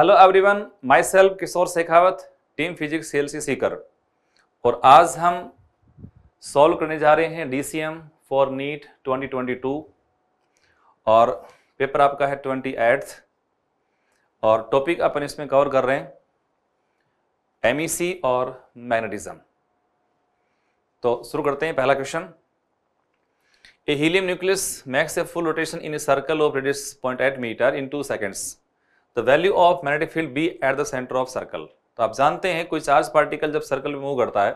Hello everyone my self Kishore Shekhawat team physics cell C Sikar और आज हम सॉल्व करने जा रहे हैं डीसीएम फॉर नीट 2022 और पेपर आपका है ट्वेंटी एट्थ और टॉपिक अपन इसमें कवर कर रहे हैं एमईसी e और मैग्नेटिज्म तो शुरू करते हैं पहला question a helium nucleus makes a full rotation in a circle of radius point eight metre in two seconds the value of magnetic field B at the centre of circle तो आप जानते हैं कोई चार्ज पार्टिकल जब circle में move करता है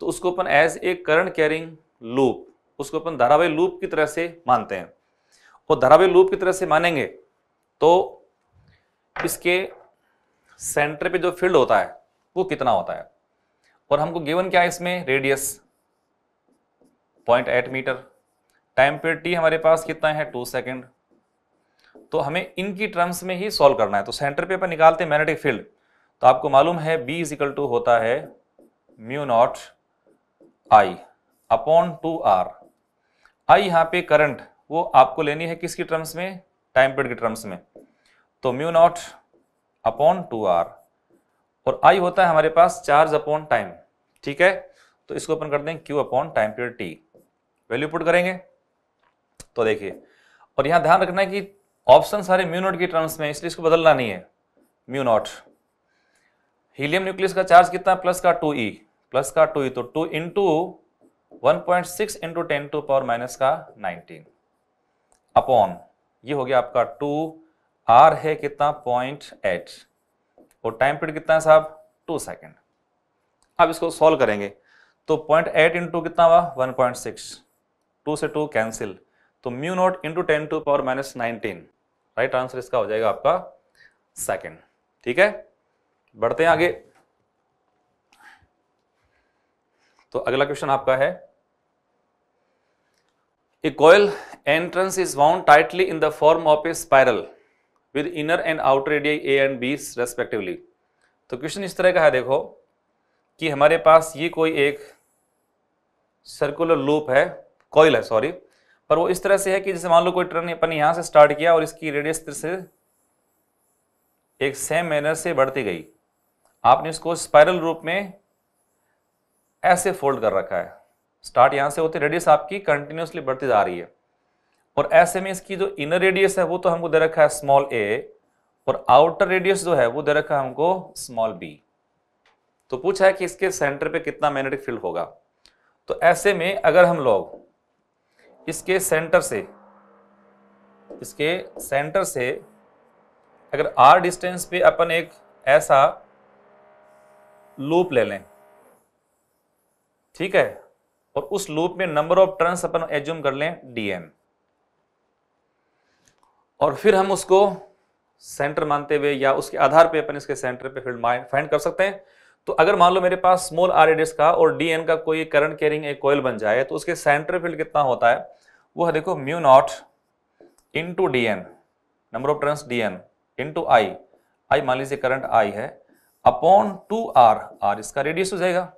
तो उसको अपन as a current carrying loop उसको अपन धारावाही लूप की तरह से मानते हैं और धारावाही लूप की तरह से मानेंगे तो इसके सेंटर पे जो फील्ड होता है वो कितना होता है और हमको गिवन क्या है इसमें radius point eight metre time period T हमारे पास कितना है टू सेकेंड तो हमें इनकी टर्म्स में ही सॉल्व करना है तो सेंटर पे अपन निकालते हैं मैग्नेटिक फील्ड तो आपको मालूम है बी इज इक्वल टू होता है mu naught I upon two R I यहाँ पे करंट वो आपको लेनी है किसकी टर्म्स में टाइम पीरियड के टर्म्स में तो mu naught upon two R और आई होता है हमारे पास चार्ज अपॉन टाइम ठीक है तो इसको अपन कर दें Q upon time period T value put करेंगे तो देखिए और यहां ध्यान रखना है कि ऑप्शन सारे म्यू नॉट के टर्म्स में इसलिए इसको बदलना नहीं है म्यू नॉट हीलियम न्यूक्लियस का चार्ज कितना प्लस का टू ई प्लस का टू ई e, तो two into one point six into ten to power minus का नाइनटीन अपॉन ये हो गया आपका टू आर है कितना पॉइंट एट और टाइम पीरियड कितना है साहब टू सेकेंड अब इसको सॉल्व करेंगे तो पॉइंट एट इंटू कितना हुआ वन पॉइंट सिक्स टू से टू कैंसिल तो mu naught into ten to power minus nineteen right answer इसका हो जाएगा आपका सेकंड ठीक है बढ़ते हैं आगे तो अगला क्वेश्चन आपका है a coil N turns is wound tightly in the form of a spiral with inner and outer radii A and B respectively तो क्वेश्चन इस तरह का है देखो कि हमारे पास ये कोई एक सर्कुलर लूप है कॉयल है सॉरी पर वो इस तरह से है कि जैसे मान लो कोई ट्रेन अपन यहाँ से स्टार्ट किया और इसकी रेडियस से एक सेम मैनर से बढ़ती गई आपने इसको स्पायरल रूप में ऐसे फोल्ड कर रखा है स्टार्ट यहाँ से होते रेडियस आपकी कंटिन्यूसली बढ़ती जा रही है और ऐसे में इसकी जो इनर रेडियस है वो तो हमको दे रखा है स्मॉल ए और आउटर रेडियस जो है वो दे रखा है हमको स्मॉल बी तो पूछा है कि इसके सेंटर पे कितना मैग्नेटिक फील्ड होगा तो ऐसे में अगर हम लोग इसके सेंटर से इसके सेंटर से अगर आर डिस्टेंस पे अपन एक ऐसा लूप ले लें ठीक है और उस लूप में नंबर ऑफ टर्न्स अपन एज्यूम कर लें डीएन और फिर हम उसको सेंटर मानते हुए या उसके आधार पे अपन इसके सेंटर पे फील्ड फाइंड कर सकते हैं तो अगर मान लो मेरे पास स्मॉल आर रेडियस का और डी एन का कोई करंट कैरिंग एक कोयल बन जाए तो उसके सेंटर फील्ड कितना होता है वो है देखो mu naught in into D N number of turns D N two I I मान लीजिए करंट आई है अपॉन टू आर आर इसका रेडियस हो जाएगा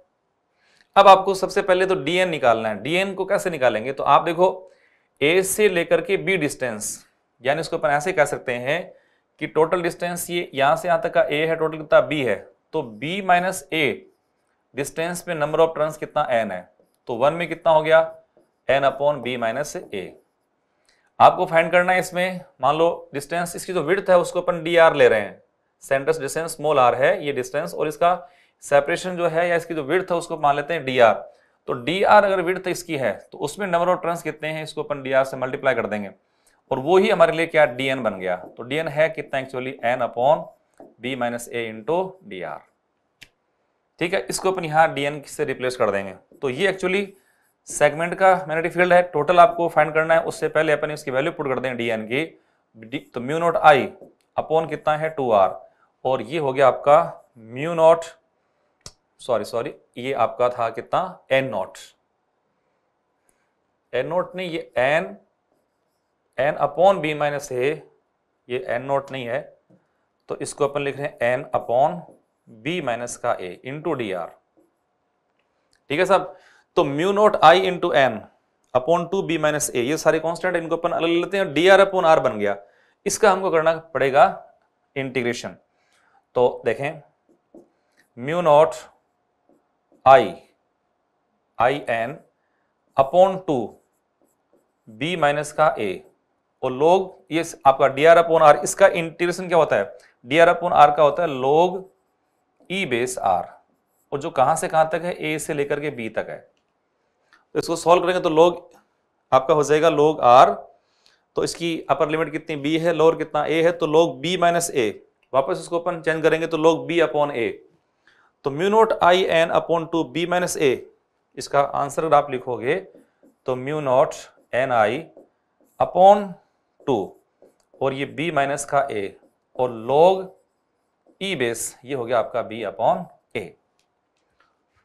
अब आपको सबसे पहले तो डी एन निकालना है डी एन को कैसे निकालेंगे तो आप देखो ए से लेकर के बी डिस्टेंस यानी उसको अपन ऐसे कह सकते हैं कि टोटल डिस्टेंस ये यहाँ से यहाँ तक का ए है टोटल कितना बी है तो b माइनस ए डिस्टेंस में नंबर ऑफ टर्न्स कितना एन है तो वन में कितना हो गया N upon B minus A आपको फाइंड करना है इसमें मान लो डिस्टेंस इसकी जो विड्थ है उसको अपन डी आर ले रहे हैं सेंटर डिस्टेंस स्मॉल आर है ये डिस्टेंस और इसका सेपरेशन जो है या इसकी जो विड्थ है उसको मान लेते हैं डी आर तो डी आर अगर विड्थ इसकी है तो उसमें नंबर ऑफ टर्न्स कितने हैं इसको अपन डी आर से मल्टीप्लाई कर देंगे और वो ही हमारे लिए क्या डी एन बन गया तो डी एन है कितना actually N upon B minus A into D R ठीक है इसको अपन यहाँ डी एन से रिप्लेस कर देंगे तो ये एक्चुअली सेगमेंट का मैग्नेटिक फील्ड है टोटल आपको फाइंड करना है उससे पहले अपन इसकी वैल्यू पुट कर देंगे डी एन की तो म्यू नोट आई अपॉन कितना है टू आर और ये हो गया आपका म्यू नोट सॉरी सॉरी ये आपका था कितना एन नोट एन नोट नहीं ये N N upon B minus A ये एन नोट नहीं है तो इसको अपन लिख रहे हैं एन अपॉन बी माइनस का ए इंटू डी आर ठीक है साहब तो mu naught I into N upon two B minus A ये सारे कॉन्स्टेंट इनको अपन अलग लेते हैं डी आर अपॉन आर बन गया इसका हमको करना पड़ेगा इंटीग्रेशन तो देखें mu naught I I N upon two B minus का ए और लोग ये आपका डी आर अपॉन आर इसका इंटीग्रेशन क्या होता है डी आर अपॉन आर का होता है लोग ई बेस आर और जो कहां से कहां तक है ए से लेकर के बी तक है तो इसको सॉल्व करेंगे तो लोग आपका हो जाएगा लोग आर तो इसकी अपर लिमिट कितनी बी है लोअर कितना ए है तो लोग बी माइनस ए वापस इसको अपन चेंज करेंगे तो लोग बी अपॉन ए तो mu naught I N upon two B minus A इसका आंसर अगर आप लिखोगे तो mu naught N I upon two और ये बी माइनस का ए और लोग ई e बेस ये हो गया आपका बी अपॉन ए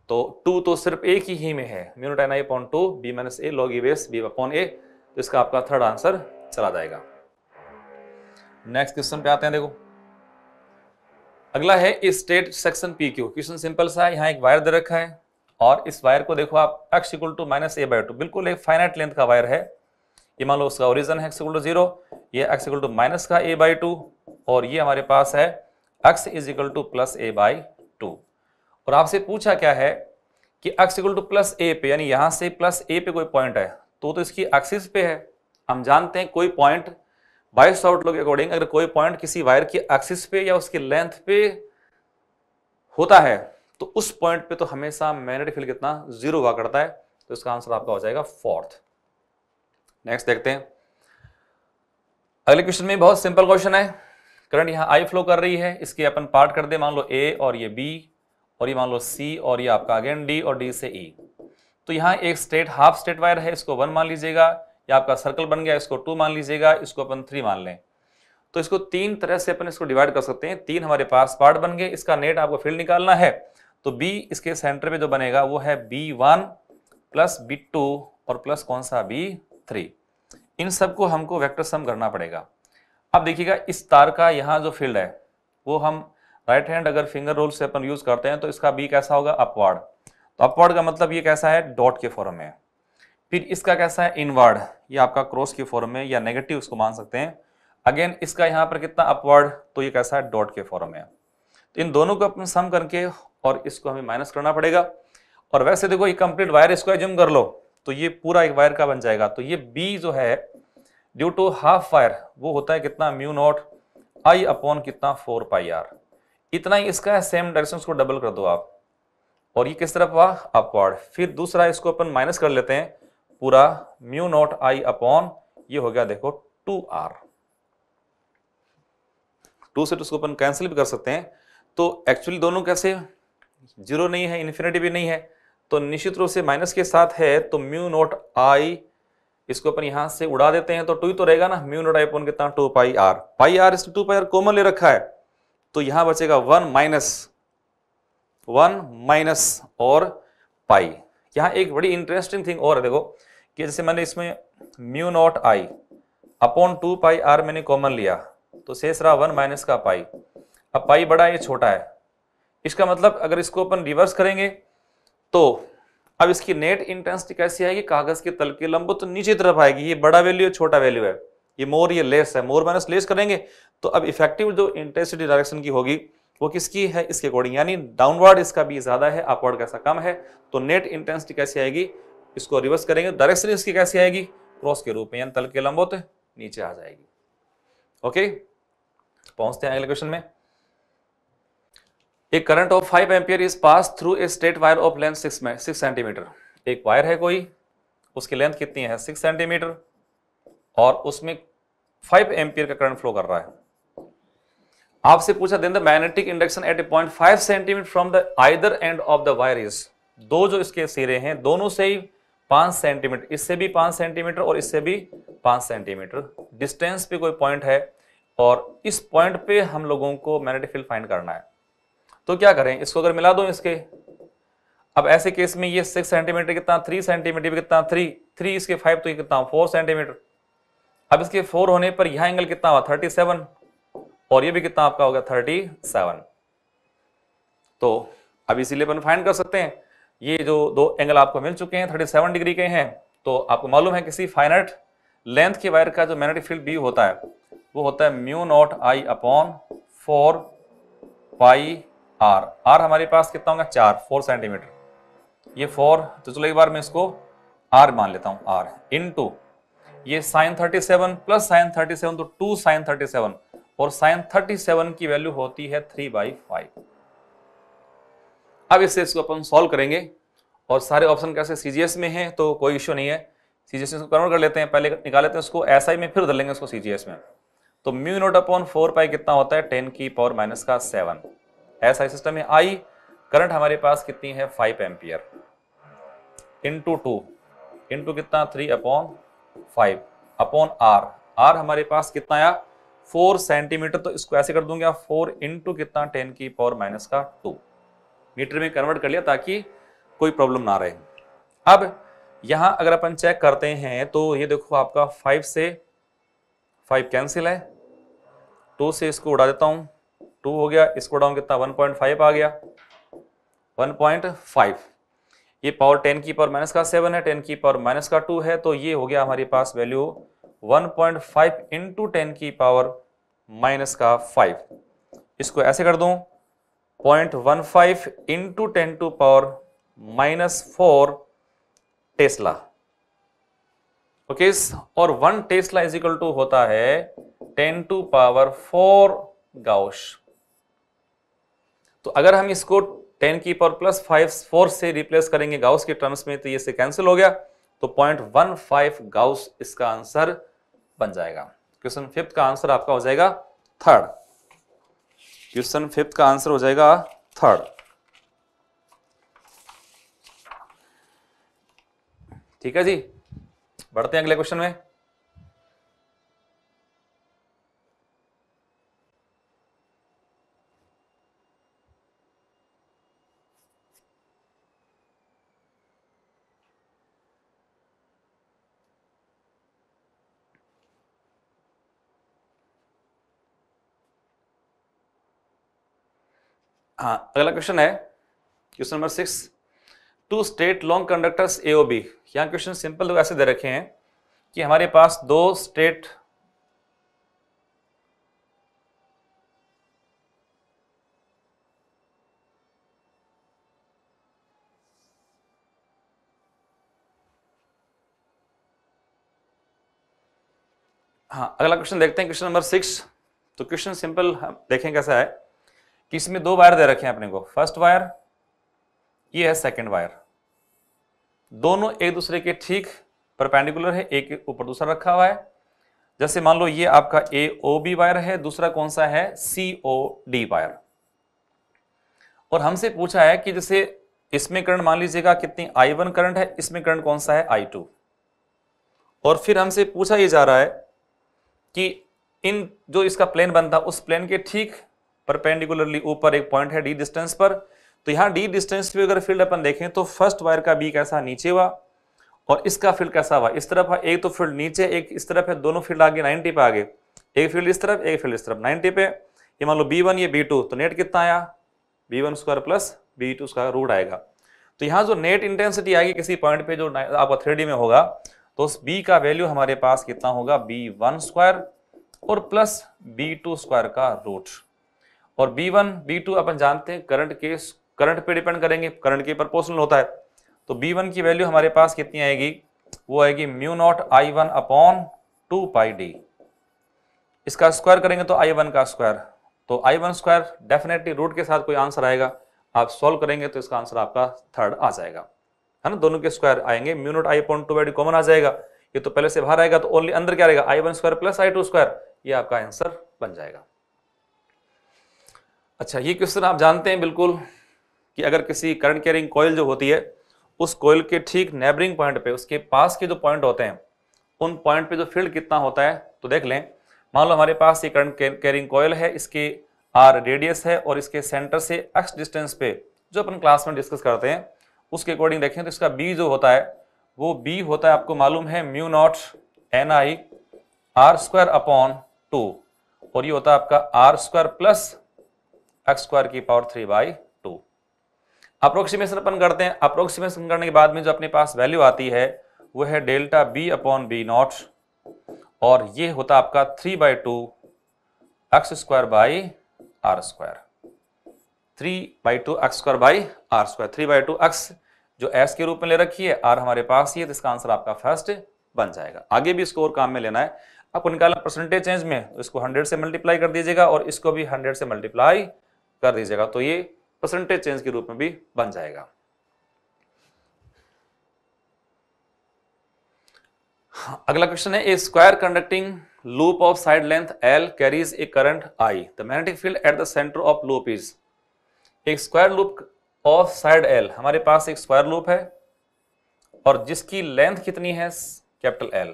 तो टू तो सिर्फ एक ही ही में है mu naught I N I upon two B minus A log e base B upon A तो इसका आपका थर्ड आंसर चला जाएगा नेक्स्ट क्वेश्चन पे आते हैं देखो अगला है state section P Q question simple सा है यहाँ एक वायर दे रखा है और इस वायर को देखो आप x equal to minus A by two बिल्कुल एक फाइनाइट लेंथ का वायर है ये मान लो उसका ओरिजन है x इक्वल टू जीरो ये x इक्वल टू माइनस का a बाई टू और ये हमारे पास है x is equal to plus A by two और आपसे पूछा क्या है कि x equal to plus A पे यानी यहाँ से प्लस ए पे कोई पॉइंट है तो तो इसकी एक्सिस पे है हम जानते हैं कोई पॉइंट बाई शॉर्ट लोग अकॉर्डिंग अगर कोई पॉइंट किसी वायर की एक्सिस पे या उसकी लेंथ पे होता है तो उस पॉइंट पे तो हमेशा मैग्नेटिक फील्ड कितना जीरो हुआ करता है तो इसका आंसर आपका हो जाएगा फोर्थ नेक्स्ट देखते हैं अगले क्वेश्चन में बहुत सिंपल क्वेश्चन है करंट यहाँ आई फ्लो कर रही है इसके अपन पार्ट कर दे मान लो ए और ये बी और ये मान लो सी और ये आपका अगेन डी और डी से ई e. तो यहाँ एक स्टेट हाफ स्टेट वायर है इसको वन मान लीजिएगा या आपका सर्कल बन गया इसको टू मान लीजिएगा इसको अपन थ्री मान लें तो इसको तीन तरह से अपन इसको डिवाइड कर सकते हैं तीन हमारे पास पार्ट बन गए इसका नेट आपको फील्ड निकालना है तो बी इसके सेंटर में जो बनेगा वो है B one plus B two और प्लस कौन सा बी थ्री इन सबको हमको वेक्टर सम करना पड़ेगा अब देखिएगा इस तार का यहाँ जो फील्ड है वो हम राइट हैंड अगर फिंगर रोल से अपन यूज करते हैं तो इसका बी कैसा होगा अपवार्ड तो अपवार्ड का मतलब ये कैसा है डॉट के फॉर्म में फिर इसका कैसा है इनवर्ड ये आपका क्रॉस के फॉर्म में या नेगेटिव उसको मान सकते हैं अगेन इसका यहाँ पर कितना अपवर्ड तो ये कैसा है डॉट के फॉर्म में तो इन दोनों को अपने सम करके और इसको हमें माइनस करना पड़ेगा और वैसे देखो ये कंप्लीट वायर इसको एज्यूम कर लो तो ये पूरा एक वायर का बन जाएगा तो ये बी जो है ड्यू टू हाफ फायर वो होता है कितना म्यू नॉट आई अपॉन कितना फोर पाई आर इतना ही इसका है सेम डायरेक्शन को डबल कर दो आप और ये किस तरफ हुआ अपवर्ड फिर दूसरा इसको अपन माइनस कर लेते हैं पूरा म्यू नॉट आई अपॉन ये हो गया देखो टू आर टू से उसको तो अपन कैंसिल भी कर सकते हैं तो एक्चुअली दोनों कैसे जीरो नहीं है इन्फिनिटी भी नहीं है तो निश्चित रूप से माइनस के साथ है तो म्यू नॉट आई इसको अपन यहां से उड़ा देते हैं तो टू तो रहेगा ना म्यू नोट आईपोन कितना two pi R pi R इसने टू पाई आर कॉमन ले रखा है तो यहां बचेगा वन माइनस वन माइनस और पाई यहां एक बड़ी इंटरेस्टिंग थिंग और है देखो कि जैसे मैंने इसमें mu naught I upon two pi R मैंने कॉमन लिया तो शेष रहा वन माइनस का पाई अब पाई बड़ा है ये छोटा है इसका मतलब अगर इसको अपन रिवर्स करेंगे तो अब इसकी नेट इंटेंसिटी कैसी आएगी कागज के तल के लंबो तो नीचे तरफ आएगी ये बड़ा वैल्यू है छोटा वैल्यू है ये मोर ये लेस है मोर माइनस लेस करेंगे तो अब इफेक्टिव जो इंटेंसिटी डायरेक्शन की होगी वो किसकी है इसके अकॉर्डिंग यानी डाउनवर्ड इसका भी ज़्यादा है अपवर्ड कैसा कम है तो नेट इंटेंसिटी कैसी आएगी इसको रिवर्स करेंगे डायरेक्शन इसकी कैसी आएगी क्रॉस के रूप में यानी तल के लंबोत नीचे आ जाएगी ओके पहुंचते हैं अगले क्वेश्चन में a current of five ampere is pass through a straight wire of length six में सिक्स सेंटीमीटर एक वायर है कोई उसकी लेंथ कितनी है सिक्स सेंटीमीटर और उसमें फाइव एम्पियर का करंट फ्लो कर रहा है आपसे पूछा then the magnetic induction at a point five centimetre from the either end of the wire is दो जो इसके सिरे हैं दोनों से ही पांच सेंटीमीटर इससे भी पांच सेंटीमीटर और इससे भी पांच सेंटीमीटर डिस्टेंस पे कोई पॉइंट है और इस पॉइंट पे हम लोगों को मैग्नेटिक फील्ड फाइंड करना है तो क्या करें इसको अगर मिला दो इसके अब ऐसे केस में ये सिक्स सेंटीमीटर कितना थ्री सेंटीमीटर कितना थ्री थ्री इसके फाइव तो ये कितना फोर सेंटीमीटर अब इसके फोर होने पर यह एंगल कितना हुआ थर्टी सेवन और ये भी कितना आपका होगा थर्टी सेवन तो अब इसीलिए अपन फाइंड कर सकते हैं ये जो दो एंगल आपको मिल चुके हैं थर्टी सेवन डिग्री के हैं तो आपको मालूम है किसी फाइनाइट लेंथ के वायर का जो मैग्नेटिक फील्ड बी होता है वो होता है mu naught I upon four pi R R हमारे पास कितना होगा चार फोर सेंटीमीटर ये फोर तो चलो एक बार मैं इसको आर मान लेता हूं आर इन टू ये sine thirty seven plus sine thirty seven तो टू साइन थर्टी सेवन और साइन थर्टी सेवन की वैल्यू होती है थ्री बाई फाइव अब इससे इसको अपन सॉल्व करेंगे और सारे ऑप्शन कैसे सीजीएस में है तो कोई इश्यू नहीं है सीजीएस में कन्वर्ट कर लेते हैं पहले निकाल लेते हैं उसको एसआई में फिर उधर लेंगे उसको सीजीएस में तो mu naught upon four pi कितना होता है टेन की पावर माइनस का सेवन ऐसा सिस्टम है आई करंट हमारे पास कितनी है five ampere into two into कितना three upon five upon R R हमारे पास कितना आया फोर सेंटीमीटर तो इसको ऐसे कर दूंगा फोर इंटू कितना टेन की पावर माइनस का टू मीटर में कन्वर्ट कर लिया ताकि कोई प्रॉब्लम ना रहे अब यहां अगर अपन चेक करते हैं तो ये देखो आपका फाइव से फाइव कैंसिल है टू से इसको उड़ा देता हूं टू हो गया इसको डाउन कितना वन पॉइंट फाइव आ गया वन पॉइंट फाइव ये पावर टेन की पावर माइनस का सेवन है टेन की पावर माइनस का टू है तो ये हो गया हमारे पास value one point five into ten की पावर माइनस का फाइव इसको ऐसे कर दूं point one five into ten to power minus four tesla okay और one tesla is equal to होता है ten to power four gauss तो अगर हम इसको टेन की पावर प्लस फाइव फोर से रिप्लेस करेंगे गाउस के टर्म्स में तो ये से कैंसिल हो गया तो पॉइंट वन फाइव गाउस इसका आंसर बन जाएगा क्वेश्चन फिफ्थ का आंसर आपका हो जाएगा थर्ड क्वेश्चन फिफ्थ का आंसर हो जाएगा थर्ड ठीक है जी बढ़ते हैं अगले क्वेश्चन में हाँ अगला क्वेश्चन है question number six two straight long conductors A O B यहाँ क्वेश्चन सिंपल लोग ऐसे दे रखे हैं कि हमारे पास दो स्टेट हाँ अगला क्वेश्चन देखते हैं क्वेश्चन नंबर सिक्स तो क्वेश्चन सिंपल हम देखें कैसा है कि इसमें दो वायर दे रखे हैं अपने को फर्स्ट वायर ये है सेकंड वायर दोनों एक दूसरे के ठीक परपेंडिकुलर है एक ऊपर दूसरा रखा हुआ है जैसे मान लो ये आपका ए ओ बी वायर है दूसरा कौन सा है सी ओ डी वायर और हमसे पूछा है कि जैसे इसमें करंट मान लीजिएगा कितनी आई वन करंट है इसमें करंट कौन सा है आई टू और फिर हमसे पूछा ये जा रहा है कि इन जो इसका प्लेन बनता उस प्लेन के ठीक परपेंडिकुलरली ऊपर एक पॉइंट है डी डिस्टेंस पर तो यहाँ डी डिस्टेंस पे अगर फील्ड अपन देखें तो फर्स्ट वायर का बी कैसा नीचे हुआ और इसका फील्ड कैसा हुआ इस तरफ एक तो फील्ड नीचे एक इस तरफ है दोनों फील्ड आगे 90 पे आगे एक फील्ड इस तरफ एक फील्ड इस तरफ 90 पे ये मान लो बी ये बी तो नेट कितना आया B one square plus B two square root आएगा तो यहाँ जो नेट इंटेंसिटी आएगी किसी पॉइंट पे जो आपका थ्री में होगा तो उस बी का वैल्यू हमारे पास कितना होगा बी वन स्क्वायर और प्लस बी टू स्क्वायर का रूट और बी वन बी टू अपन जानते हैं करंट के करंट पे डिपेंड करेंगे करंट के प्रपोर्शनल होता है तो बी वन की वैल्यू हमारे पास कितनी आएगी वो आएगी mu naught I one upon two pi D इसका स्क्वायर करेंगे तो आई वन का स्क्वायर तो I one square definitely root के साथ कोई आंसर आएगा आप सॉल्व करेंगे तो इसका आंसर आपका थर्ड आ जाएगा है ना दोनों के स्क्वायर आएंगे mu naught I upon two by common आ जाएगा ये तो पहले से बाहर आएगा तो ओनली अंदर क्या रहेगा I one square plus I two square ये आपका आंसर बन जाएगा अच्छा ये क्वेश्चन आप जानते हैं बिल्कुल कि अगर किसी करंट कैरिंग कोयल जो होती है उस कोयल के ठीक नेबरिंग पॉइंट पे उसके पास के जो पॉइंट होते हैं उन पॉइंट पे जो फील्ड कितना होता है तो देख लें मान लो हमारे पास ये करंट कैरिंग कोयल है इसके आर रेडियस है और इसके सेंटर से एक्स डिस्टेंस पे जो अपन क्लास में डिस्कस करते हैं उसके अकॉर्डिंग देखें तो इसका बी जो होता है वो बी होता है आपको मालूम है mu naught N I R square upon two और ये होता है आपका R square plus X square की power three by two approximation अपन करते हैं अप्रोक्सीमेशन करने के बाद में जो अपने पास वैल्यू आती है वो है delta B upon B naught और ये होता आपका three by two X square by R square three by two X square by R square three by two X जो एस के रूप में ले रखी है आर हमारे पास ही है तो इसका आंसर आपका फर्स्ट बन जाएगा आगे भी स्कोर काम में लेना है आपको निकालना परसेंटेज चेंज में तो इसको 100 से मल्टीप्लाई कर दीजिएगा और इसको भी 100 से मल्टीप्लाई कर दीजिएगा तो ये परसेंटेज चेंज के रूप में भी बन जाएगा हाँ, अगला क्वेश्चन है a square conducting loop of side length L carries a current I the magnetic field at the centre of loop is एक square loop of side L हमारे पास एक स्क्वायर लूप है और जिसकी लेंथ कितनी है कैपिटल एल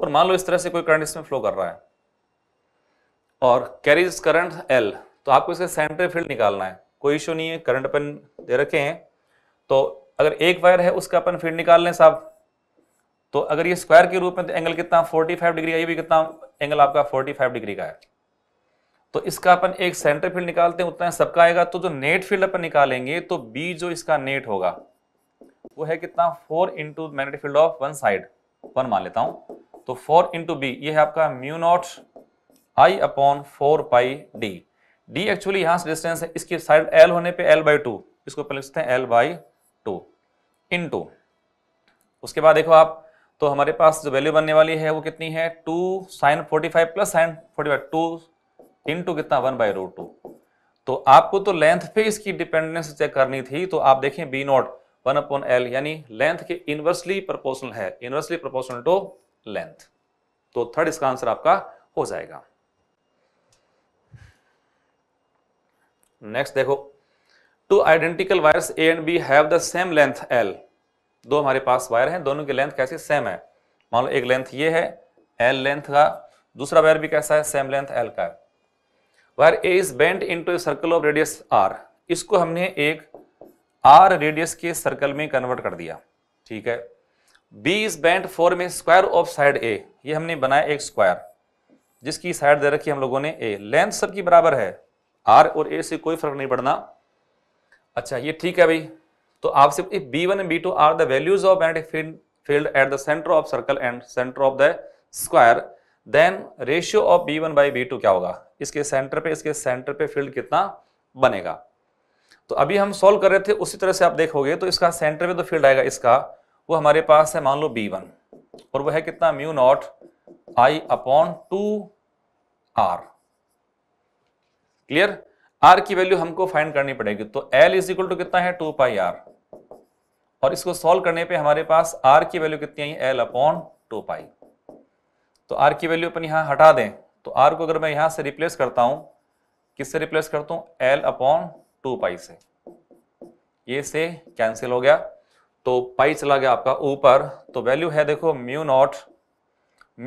और मान लो इस तरह से कोई करंट इसमें फ्लो कर रहा है और कैरीज करंट एल तो आपको इसका सेंटर फील्ड निकालना है कोई इशू नहीं है करंट अपन दे रखे हैं तो अगर एक वायर है उसका अपन फील्ड निकाल लें साहब तो अगर ये स्क्वायर के रूप में तो एंगल कितना 45 डिग्री का ये भी कितना एंगल आपका 45 डिग्री का है तो इसका अपन एक सेंटर फील्ड निकालते हैं उतना है सबका आएगा तो जो नेट फील्ड अपन निकालेंगे तो बी जो इसका नेट होगा वो है कितना four into magnetic field of one side one मान लेता हूँ तो फोर इंटू बी ये है आपका mu naught I upon four pi D D actually यहां से डिस्टेंस है इसकी साइड एल होने पे एल बाई टू इसको पहले लिखते हैं L by two into उसके बाद देखो आप तो हमारे पास जो वैल्यू बनने वाली है वो कितनी है two sine forty five plus sine forty five two into कितना वन बाई रूट टू तो आपको तो लेंथ पे इसकी डिपेंडेंस चेक करनी थी तो आप देखें B naught one upon L यानी लेंथ के इनवर्सली प्रोपोर्शनल है इनवर्सली प्रोपोर्शनल टू लेंथ तो थर्ड इसका आंसर आपका हो जाएगा नेक्स्ट देखो two identical wires A and B have the same length L दो हमारे पास वायर हैं दोनों की लेंथ कैसी सेम है मान लो एक लेंथ ये है एल लेंथ का दूसरा वायर भी कैसा है सेम लेंथ एल का है wire A is bend into a circle of radius R इसको हमने एक आर रेडियस के सर्कल में कन्वर्ट कर दिया ठीक है B is bend form square of side A ये हमने बनाया एक स्क्वायर जिसकी साइड दे रखी हम लोगों ने ए लेंथ सबकी बराबर है आर और ए से कोई फर्क नहीं पड़ना अच्छा ये ठीक है भाई तो आपसे if B one and B two are the values of magnetic field field at the centre of circle and centre of the square then ratio of B one by B two क्या होगा इसके centre पे इसके centre पे field कितना बनेगा तो अभी हम सोल्व कर रहे थे उसी तरह से आप देखोगे तो इसका सेंटर पे तो फील्ड आएगा इसका वो हमारे पास है मान लो बी वन और वह है कितना mu naught I upon two R clear R की वैल्यू हमको फाइंड करनी पड़ेगी तो एल इज इक्वल टू कितना है टू पाई आर और इसको सॉल्व करने पे हमारे पास आर की वैल्यू कितनी I L upon two pi तो आर की वैल्यू अपन यहां हटा दें तो आर को अगर मैं यहां से रिप्लेस करता हूं किससे रिप्लेस करता हूं एल अपॉन टू पाई से ये से कैंसिल हो गया तो पाई चला गया आपका ऊपर तो वैल्यू है देखो mu naught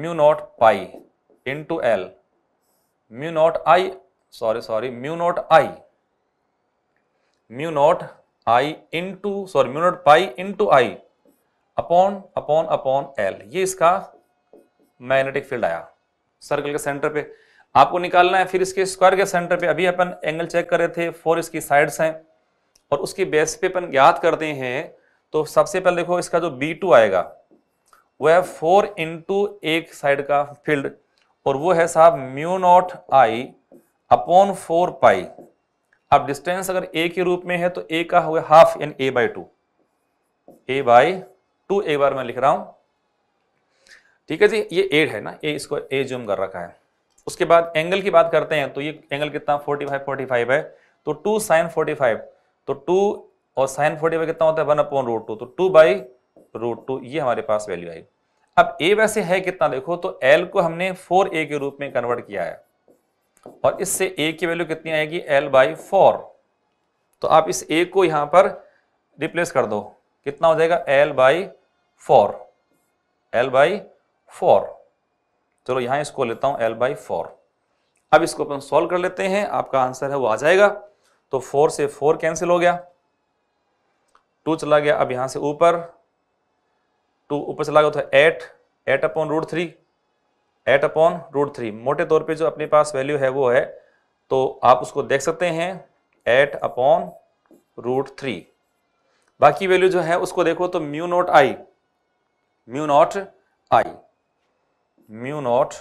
mu naught pi into L mu naught I sorry sorry mu naught I mu naught I two sorry mu naught pi two I upon upon upon L ये इसका मैग्नेटिक फील्ड आया circle के centre पे आपको निकालना है फिर इसके स्क्वायर के सेंटर पे अभी अपन एंगल चेक कर रहे थे फोर इसकी साइड्स हैं और उसकी बेस पे अपन याद करते हैं तो सबसे पहले देखो इसका जो बी टू आएगा वो है फोर इंटू एक साइड का फील्ड और वो है साहब mu naught I upon four pi अब डिस्टेंस अगर ए के रूप में है तो ए का गया half and A by two A by two एक बार मैं लिख रहा हूं ठीक है जी ये ए है ना ए इसको ए जूम कर रखा है उसके बाद एंगल की बात करते हैं तो ये एंगल कितना 45 45 है तो 2 साइन 45 तो 2 और साइन 45 कितना होता है वन अपॉन रूट टू तो टू बाई रूट टू ये हमारे पास वैल्यू आई अब ए वैसे है कितना देखो तो एल को हमने फोर ए के रूप में कन्वर्ट किया है और इससे ए की वैल्यू कितनी आएगी एल बाई फोर तो आप इस ए को यहां पर रिप्लेस कर दो कितना हो जाएगा L by four L by four चलो यहां इसको लेता हूं एल बाई फोर अब इसको अपन सॉल्व कर लेते हैं आपका आंसर है वो आ जाएगा तो फोर से फोर कैंसिल हो गया टू चला गया अब यहां से ऊपर टू ऊपर चला गया तो eight eight upon root three eight upon root three मोटे तौर पे जो अपने पास वैल्यू है वो है तो आप उसको देख सकते हैं एट अपॉन रूट थ्री बाकी वैल्यू जो है उसको देखो तो mu naught I mu naught I mu naught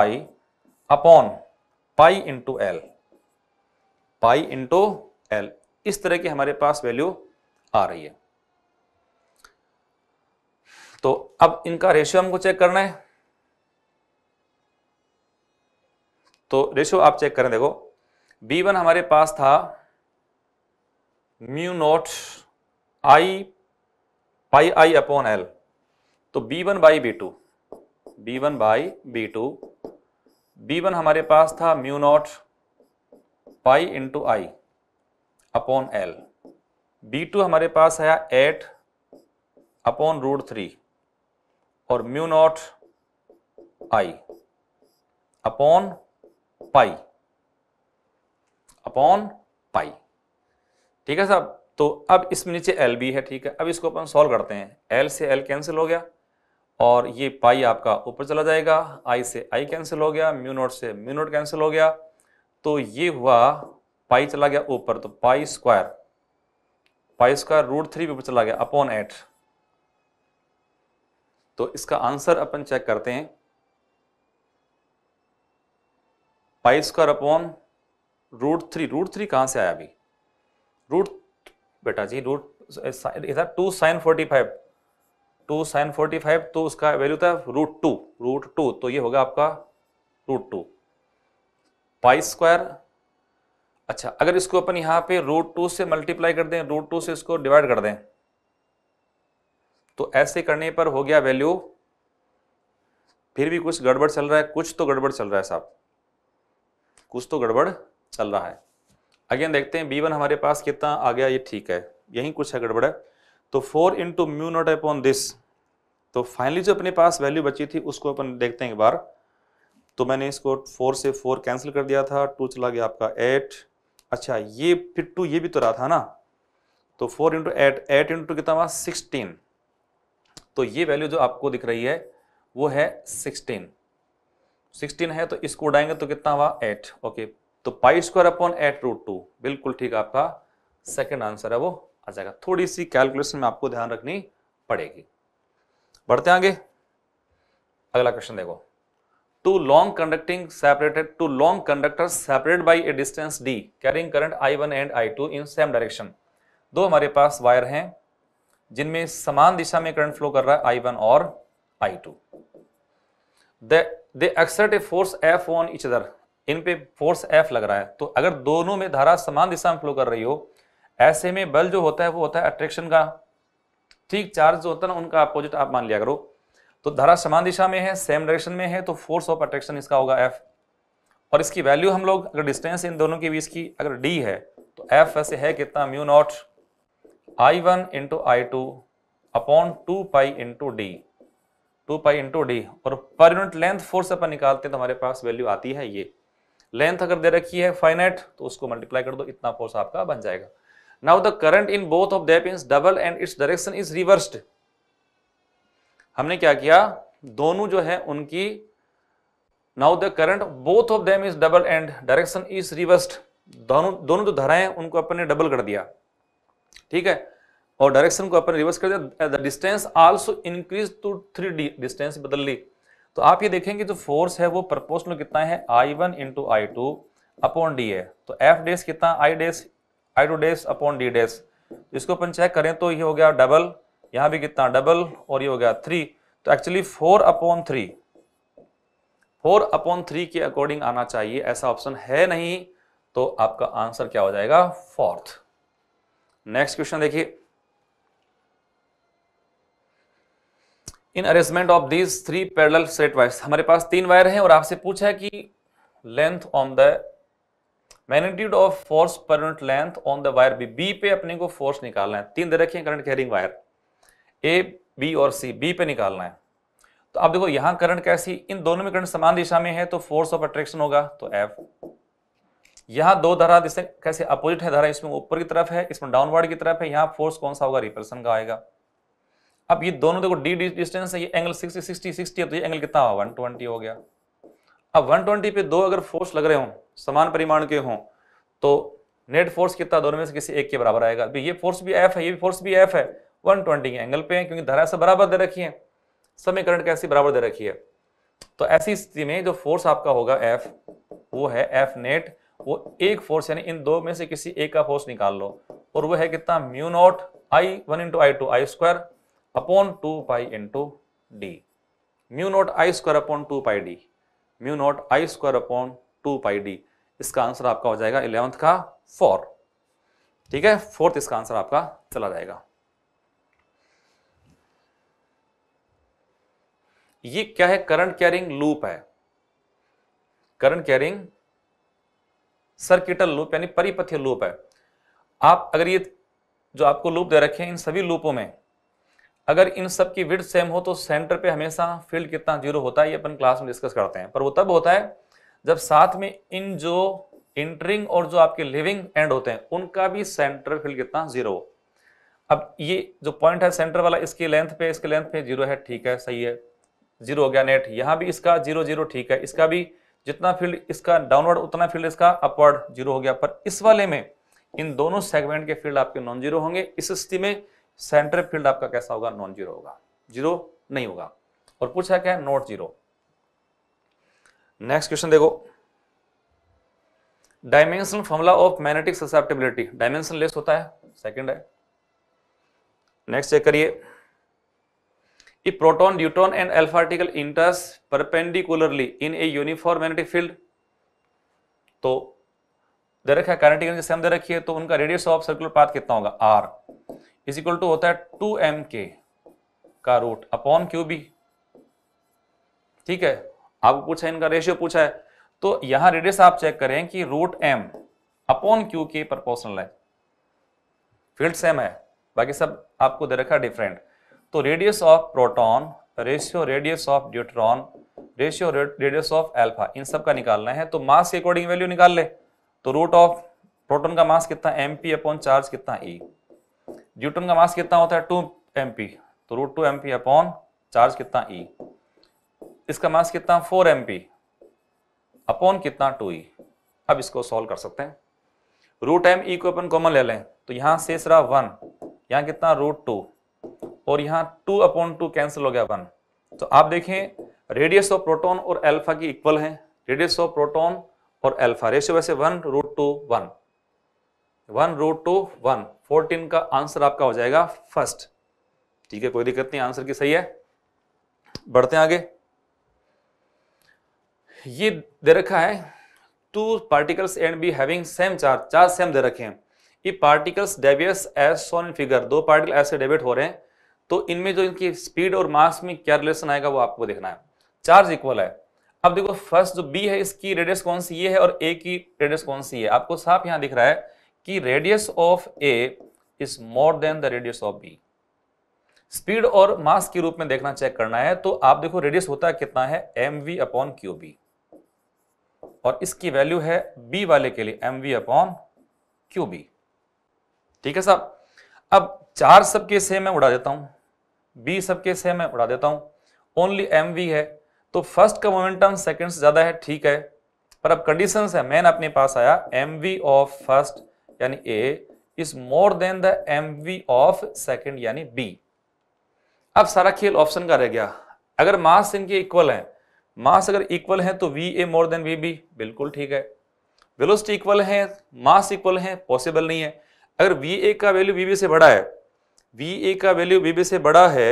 I upon pi into L pi into L इस तरह की हमारे पास वैल्यू आ रही है तो अब इनका रेशियो हमको चेक करना है तो रेशियो आप चेक करें देखो बी वन हमारे पास था mu naught I pi I upon L तो B one by B two B one by B two B one हमारे पास था mu naught pi into I upon L B two हमारे पास आया एट अपॉन रूट थ्री और mu naught I upon pi upon pi ठीक है साहब तो अब इसमें नीचे एल बी है ठीक है अब इसको अपन सॉल्व करते हैं एल से एल कैंसिल हो गया और ये पाई आपका ऊपर चला जाएगा आई से आई कैंसिल हो गया म्यू नोट से म्यू नोट कैंसिल हो गया तो ये हुआ पाई चला गया ऊपर तो pi square pi square root three ऊपर चला गया अपॉन एट तो इसका आंसर अपन चेक करते हैं pi square upon root three root three कहाँ से आया अभी रूट बेटा जी रूट इधर two sine forty five two sine forty five तो उसका वैल्यू था रूट टू रूट टू तो ये होगा आपका रूट टू पाई स्क्वायर अच्छा अगर इसको अपन यहाँ पे रूट टू से मल्टीप्लाई कर दें रूट टू से इसको डिवाइड कर दें तो ऐसे करने पर हो गया वैल्यू फिर भी कुछ गड़बड़ चल रहा है कुछ तो गड़बड़ चल रहा है साहब कुछ तो गड़बड़ चल रहा है अगेन देखते हैं बी वन हमारे पास कितना आ गया ये ठीक है यहीं कुछ है गड़बड़ है तो four into mu naught upon this तो फाइनली जो अपने पास वैल्यू बची थी उसको अपन देखते हैं एक बार तो मैंने इसको फोर से फोर कैंसिल कर दिया था टू चला गया आपका एट अच्छा ये फिर टू ये भी तो रहा था ना तो four into eight eight into कितना हुआ सिक्सटीन तो ये वैल्यू जो आपको दिख रही है वो है सिक्सटीन सिक्सटीन है तो इसको उड़ाएंगे तो कितना हुआ एट ओके तो pi square upon eight root two बिल्कुल ठीक आपका सेकेंड आंसर है वो आ जाएगा थोड़ी सी कैलकुलेशन में आपको ध्यान रखनी पड़ेगी बढ़ते आगे अगला क्वेश्चन देखो two long conducting separated two long conductor separate by a distance D carrying current I one and I two in same direction दो हमारे पास वायर हैं जिनमें समान दिशा में करंट फ्लो कर रहा है आई वन और I two they exert a force F on each other इन पे फोर्स एफ लग रहा है तो अगर दोनों में धारा समान दिशा में फ्लो कर रही हो ऐसे में बल जो होता है वो होता है अट्रैक्शन का ठीक चार्ज जो होता है ना उनका अपोजिट आप मान लिया करो तो धारा समान दिशा में है सेम डायरेक्शन में है तो फोर्स ऑफ अट्रैक्शन इसका होगा एफ और इसकी वैल्यू हम लोग अगर डिस्टेंस इन दोनों के बीच की अगर डी है तो एफ वैसे है कितना mu naught I one into I two upon two pi into D two pi into D और पर यूनिट लेंथ फोर्स अपन निकालते हैं तो हमारे पास वैल्यू आती है ये लेंथ अगर दे रखी है फाइनाइट तो उसको मल्टीप्लाई कर दो इतना फोर्स आपका बन जाएगा now the current in both of them is double and its direction is reversed हमने क्या किया दोनों जो है उनकी now the current both of them is double and direction is reversed दोनों दोनों जो धाराएं उनको अपन ने डबल कर दिया ठीक है और डायरेक्शन को अपन रिवर्स कर दिया the distance also increase to three D distance बदल ली तो आप ये देखेंगे जो फोर्स है वो प्रपोर्शनल कितना है I one into I two upon D है तो एफ डेस कितना I dash I two dash upon D dash इसको अपन चेक करें तो ये हो गया डबल यहाँ भी कितना डबल और ये हो गया थ्री तो actually four upon three four upon three के अकॉर्डिंग आना चाहिए ऐसा ऑप्शन है नहीं तो आपका आंसर क्या हो जाएगा फोर्थ नेक्स्ट क्वेश्चन देखिए in arrangement of these three parallel straight wires हमारे पास तीन वायर हैं और आपसे पूछा है कि length on the magnitude of force per unit length on the wire B B पे अपने को फोर्स निकालना है तीन दे रखे हैं current carrying wire A B और सी बी पे निकालना है तो आप देखो यहां करंट कैसी इन दोनों में करंट समान दिशा में है तो फोर्स ऑफ अट्रैक्शन होगा तो एफ यहां दो धारा जिससे कैसे अपोजिट है धारा इसमें ऊपर की तरफ है इसमें डाउनवर्ड की तरफ है यहां फोर्स कौन सा होगा रिपल्सन का आएगा अब ये दोनों देखो डी डिस्टेंस है ये एंगल 60 60 60 है तो ये एंगल कितना हुआ 120 हो गया अब 120 पे दो अगर फोर्स लग रहे हों समान परिमाण के हों तो नेट फोर्स कितना दोनों में से किसी एक के बराबर आएगा अभी ये फोर्स भी एफ है ये फोर्स भी एफ है 120 ट्वेंटी एंगल पे है क्योंकि धरा से बराबर दे रखी है करंट कैसी बराबर दे रखी है तो ऐसी स्थिति में जो फोर्स आपका होगा एफ वो है एफ नेट वो एक फोर्स यानी इन दो में से किसी एक का फोर्स निकाल लो और वो है कितना mu naught I one into I two I square upon two pi into D mu naught I square upon two pi D mu naught I square upon two pi D इसका answer आपका हो जाएगा eleventh का four ठीक है fourth इसका answer आपका चला जाएगा ये क्या है करंट कैरिंग लूप है करंट कैरिंग सर्किटल लूप यानी परिपथ्य लूप है आप अगर ये जो आपको लूप दे रखे हैं इन सभी लूपों में अगर इन सब की विड सेम हो तो सेंटर पे हमेशा फील्ड कितना जीरो होता है ये अपन क्लास में डिस्कस करते हैं पर वो तब होता है जब साथ में इन जो इंटरिंग और जो आपके लिविंग एंड होते हैं उनका भी सेंटर फील्ड कितना जीरो हो अब ये जो पॉइंट है सेंटर वाला इसकी लेंथ पे इसके लेंथ पे जीरो है ठीक है सही है जीरो हो गया नेट यहाँ भी इसका जीरो जीरो ठीक है इसका भी जितना फील्ड इसका डाउनवर्ड उतना फील्ड इसका अपवर्ड जीरो हो गया पर इस वाले में इन दोनों सेगमेंट के फील्ड आपके नॉन जीरो होंगे इस स्थिति में सेंटर फील्ड आपका कैसा होगा नॉन जीरो होगा जीरो नहीं होगा और पूछा क्या है नॉट जीरो नेक्स्ट क्वेश्चन देखो dimension formula of magnetic susceptibility dimensionless होता है सेकंड है नेक्स्ट चेक करिए proton proton and alpha particle enters perpendicularly in a uniform magnetic field तो दे रखा है काइनेटिक एनर्जी सेम दे रखी है तो उनका रेडियस ऑफ सर्कुलर पाथ कितना होगा आर इज इक्वल टू होता है टू एम के का रूट अपॉन क्यू बी ठीक है आपको पूछा इनका रेशियो पूछा है तो यहां रेडियस आप चेक करें कि रूट एम अपॉन क्यू के प्रपोर्शनल है फील्ड सेम है बाकी सब आपको दे रखा डिफरेंट तो radius of proton ratio radius of deuteron ratio radius of alpha इन सब का निकालना है तो मास के अकॉर्डिंग वैल्यू निकाल ले तो रूट ऑफ प्रोटॉन का मास कितना एम पी अपॉन चार्ज कितना ई e. न्यूटन का मास कितना होता है टू एम पी तो root two M P upon charge कितना ई e. इसका मास कितना फोर एम पी अपॉन कितना टू ई e. अब इसको सॉल्व कर सकते हैं रूट एम ई को अपन कॉमन ले लें तो यहाँ शेष रहा वन यहाँ कितना रूट टू और यहाँ टू अपॉन टू कैंसिल हो गया वन तो आप देखें रेडियस ऑफ प्रोटॉन और अल्फा की इक्वल है रेडियस ऑफ प्रोटॉन और अल्फा रेशियो वैसे one root two one one root two one fourteen का आंसर आपका हो जाएगा फर्स्ट ठीक है कोई दिक्कत नहीं आंसर की सही है बढ़ते हैं आगे ये दे रखा है two particles and B having same charge charge same दे रखे हैं ये particles deviates as shown in figure दो पार्टिकल ऐसे डेबिट हो रहे हैं तो इनमें जो इनकी स्पीड और मास में क्या रिलेशन आएगा वो आपको देखना है चार्ज इक्वल है अब देखो फर्स्ट जो बी है इसकी रेडियस कौन सी ये है और ए की रेडियस कौन सी है आपको साफ यहां दिख रहा है कि radius of A is more than the radius of B speed और मास के रूप में देखना चेक करना है तो आप देखो रेडियस होता है कितना है M V upon Q B और इसकी वैल्यू है बी वाले के लिए M V upon Q B ठीक है साहब अब चार सबके से मैं उड़ा देता हूं बी सबके से मैं उड़ा देता हूं ओनली एम वी है तो फर्स्ट का मोमेंटम सेकेंड से ज़्यादा है ठीक है पर अब कंडीशन है मैन अपने पास आया एम वी ऑफ फर्स्ट यानी A is more than the M V of second यानी बी अब सारा खेल ऑप्शन का रह गया अगर मास इनके इक्वल है मास अगर इक्वल है तो V A more than V B बिल्कुल ठीक है वेलोसिटी इक्वल है मास इक्वल है पॉसिबल नहीं है अगर वी ए का वैल्यू वी बी से बड़ा है वी ए का वैल्यू वी बी से बड़ा है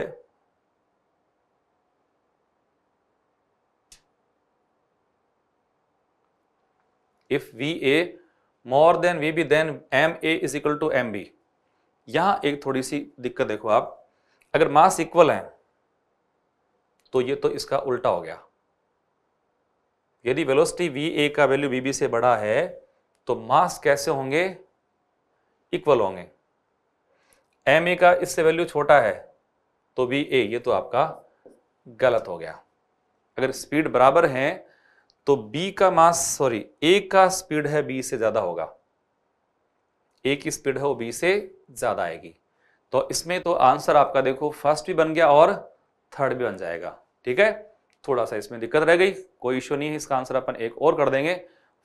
if V A more than V B then M A is equal to M B यहां एक थोड़ी सी दिक्कत देखो आप अगर मास इक्वल है तो ये तो इसका उल्टा हो गया यदि वेलोसिटी वी ए का वैल्यू वी बी से बड़ा है तो मास कैसे होंगे इक्वल होंगे एम ए का इससे वैल्यू छोटा है तो वी ए ये तो आपका गलत हो गया अगर स्पीड बराबर है तो बी का मास सॉरी ए का स्पीड है बी से ज़्यादा होगा A की स्पीड है वो B से ज़्यादा आएगी तो इसमें तो आंसर आपका देखो फर्स्ट भी बन गया और थर्ड भी बन जाएगा ठीक है थोड़ा सा इसमें दिक्कत रह गई कोई इश्यू नहीं है इसका आंसर अपन एक और कर देंगे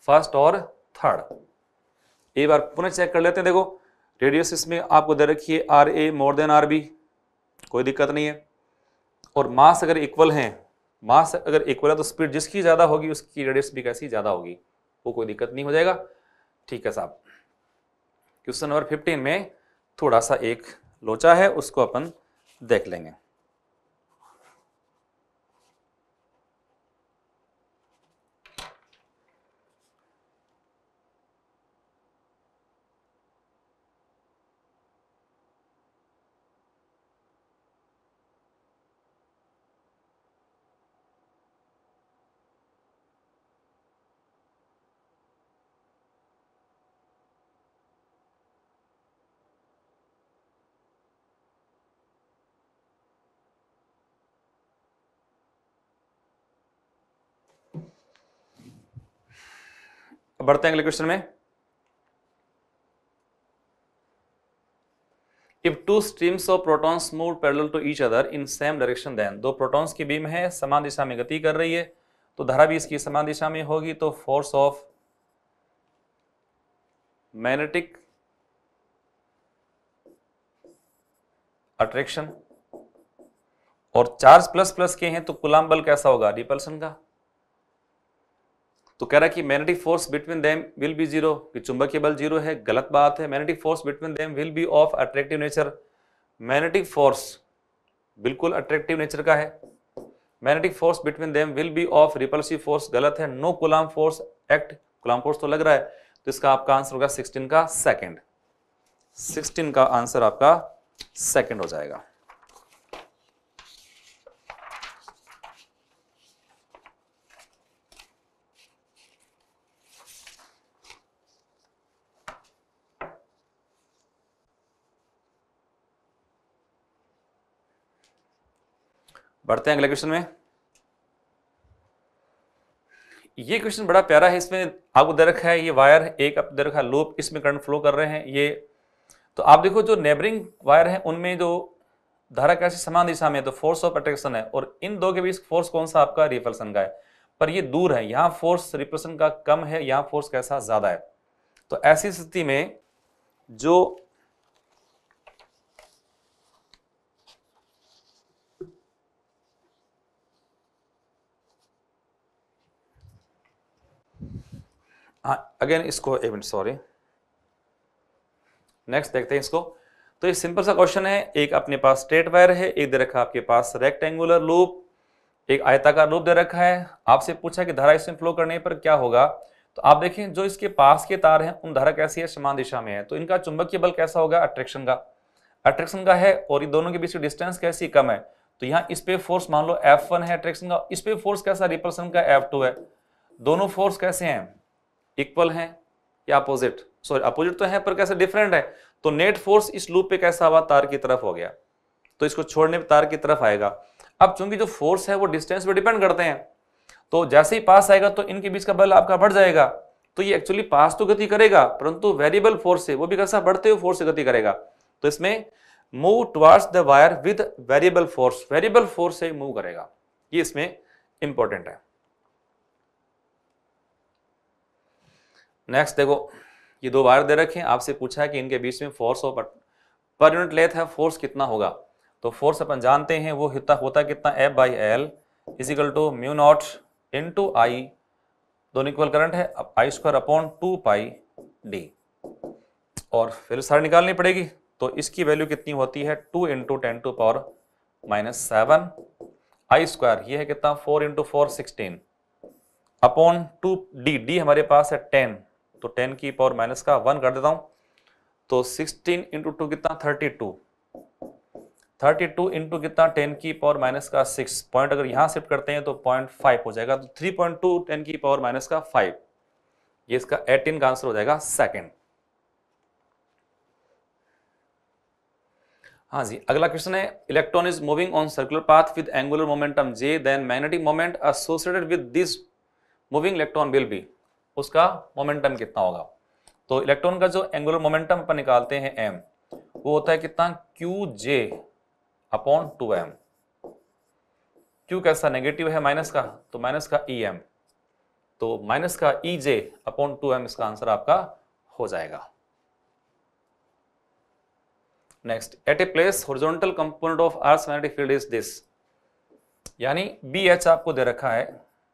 फर्स्ट और थर्ड एक बार पुनः चेक कर लेते हैं देखो रेडियस इसमें आपको दे रखिए R A more than R B कोई दिक्कत नहीं है और मास अगर इक्वल हैं मास अगर इक्वल है तो स्पीड जिसकी ज़्यादा होगी उसकी रेडियस भी कैसी ज़्यादा होगी वो कोई दिक्कत नहीं हो जाएगा ठीक है साहब क्वेश्चन नंबर फिफ्टीन में थोड़ा सा एक लोचा है उसको अपन देख लेंगे अब बढ़ते हैं अगले क्वेश्चन में if two streams of protons move parallel to each other in same direction then दो प्रोटॉन्स की बीम है समान दिशा में गति कर रही है तो धारा भी इसकी समान दिशा में होगी तो फोर्स ऑफ मैग्नेटिक अट्रैक्शन और चार्ज प्लस प्लस के हैं तो कुलाम बल कैसा होगा रिपल्सन का तो कह रहा है कि magnetic force between them will be zero कि चुंबकीय बल जीरो है गलत बात है magnetic force between them will be of attractive nature magnetic force बिल्कुल अट्रैक्टिव नेचर का है magnetic force between them will be of repulsive force गलत है no Coulomb force act Coulomb force तो लग रहा है तो इसका आपका आंसर होगा सिक्सटीन का सेकेंड सिक्सटीन का आंसर आपका सेकेंड हो जाएगा बढ़ते हैं अगले क्वेश्चन में ये क्वेश्चन बड़ा प्यारा है इसमें आपको दे रखा है ये वायर एक आप दे रखा है लूप इसमें करंट फ्लो कर रहे हैं ये तो आप देखो जो नेबरिंग वायर है उनमें जो धारा कैसे समान दिशा में है तो फोर्स ऑफ अट्रैक्शन है और इन दो के बीच फोर्स कौन सा आपका रिपल्सन का है पर ये दूर है यहाँ फोर्स रिपल्सन का कम है यहाँ फोर्स कैसा ज़्यादा है तो ऐसी स्थिति में जो अगेन हाँ, इसको एक मिनट सॉरी नेक्स्ट देखते हैं इसको तो ये सिंपल सा क्वेश्चन है एक अपने पास स्ट्रेट वायर है एक दे रखा है आपके पास रेक्टेंगुलर लूप एक आयताकार लूप दे रखा है आपसे पूछा कि धारा इसमें फ्लो करने पर क्या होगा तो आप देखें जो इसके पास के तार हैं उन धारा कैसी है समान दिशा में है तो इनका चुंबकीय बल कैसा होगा अट्रैक्शन का अट्रैक्शन का है और इन दोनों के बीच की डिस्टेंस कैसी कम है तो यहाँ इस पे फोर्स मान लो F1 है अट्रैक्शन का इस पे फोर्स कैसा रिपल्सन का F2 है दोनों फोर्स कैसे हैं इक्वल है या अपोजिट सॉरी अपोजिट तो है पर कैसे डिफरेंट है तो नेट फोर्स इस लूप पे कैसा हुआ तार की तरफ हो गया तो इसको छोड़ने पर तार की तरफ आएगा अब चूंकि जो फोर्स है वो डिस्टेंस पे डिपेंड करते हैं तो जैसे ही पास आएगा तो इनके बीच का बल आपका बढ़ जाएगा तो ये एक्चुअली पास तो गति करेगा परंतु वेरिएबल फोर्स से वो भी कैसा बढ़ते हुए फोर्स से गति करेगा तो इसमें move towards the wire with variable force variable force से मूव करेगा ये इसमें इंपॉर्टेंट है नेक्स्ट देखो ये दो वायर दे रखे हैं आपसे पूछा है कि इनके बीच में force of per unit length है फोर्स कितना होगा तो फोर्स अपन जानते हैं वो होता होता कितना F by L is equal to mu naught in two I दोनों इक्वल करंट है I square upon two pi D और फिर सर निकालनी पड़ेगी तो इसकी वैल्यू कितनी होती है two into ten to power minus seven I square ये है कितना four into four sixteen upon two D D हमारे पास है टेन तो टेन की पावर माइनस का वन कर देता हूं तो सिक्सटीन इंटू टू कितना thirty two thirty two into कितना टेन की पावर माइनस का सिक्स पॉइंट अगर यहां शिफ्ट करते हैं तो पॉइंट फाइव हो जाएगा तो थ्री पॉइंट टू टेन की पावर माइनस का फाइव ये इसका एटीन का आंसर हो जाएगा सेकेंड हाँ जी अगला क्वेश्चन है electron is moving on circular path with angular momentum J then magnetic moment associated with this moving electron will be उसका मोमेंटम कितना होगा तो इलेक्ट्रॉन का जो एंगुलर मोमेंटम अपन निकालते हैं एम वो होता है कितना Q J upon two M Q कैसा नेगेटिव है माइनस का तो माइनस का ई e एम तो माइनस का E J upon two M इसका आंसर आपका हो जाएगा next at a place horizontal component of earth magnetic field is this यानी बी एच आपको दे रखा है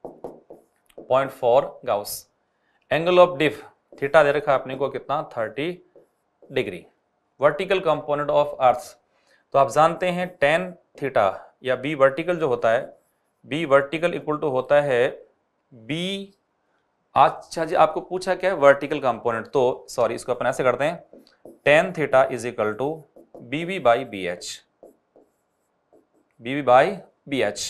point four gauss angle of dip theta दे रखा अपने को कितना 30 डिग्री वर्टिकल कंपोनेंट ऑफ अर्थ तो आप जानते हैं टेन थीटा या बी वर्टिकल जो होता है बी वर्टिकल इक्वल टू होता है बी अच्छा जी आपको पूछा क्या है वर्टिकल कंपोनेंट तो सॉरी इसको अपन ऐसे करते हैं tan theta is equal to B V by B H B V by B H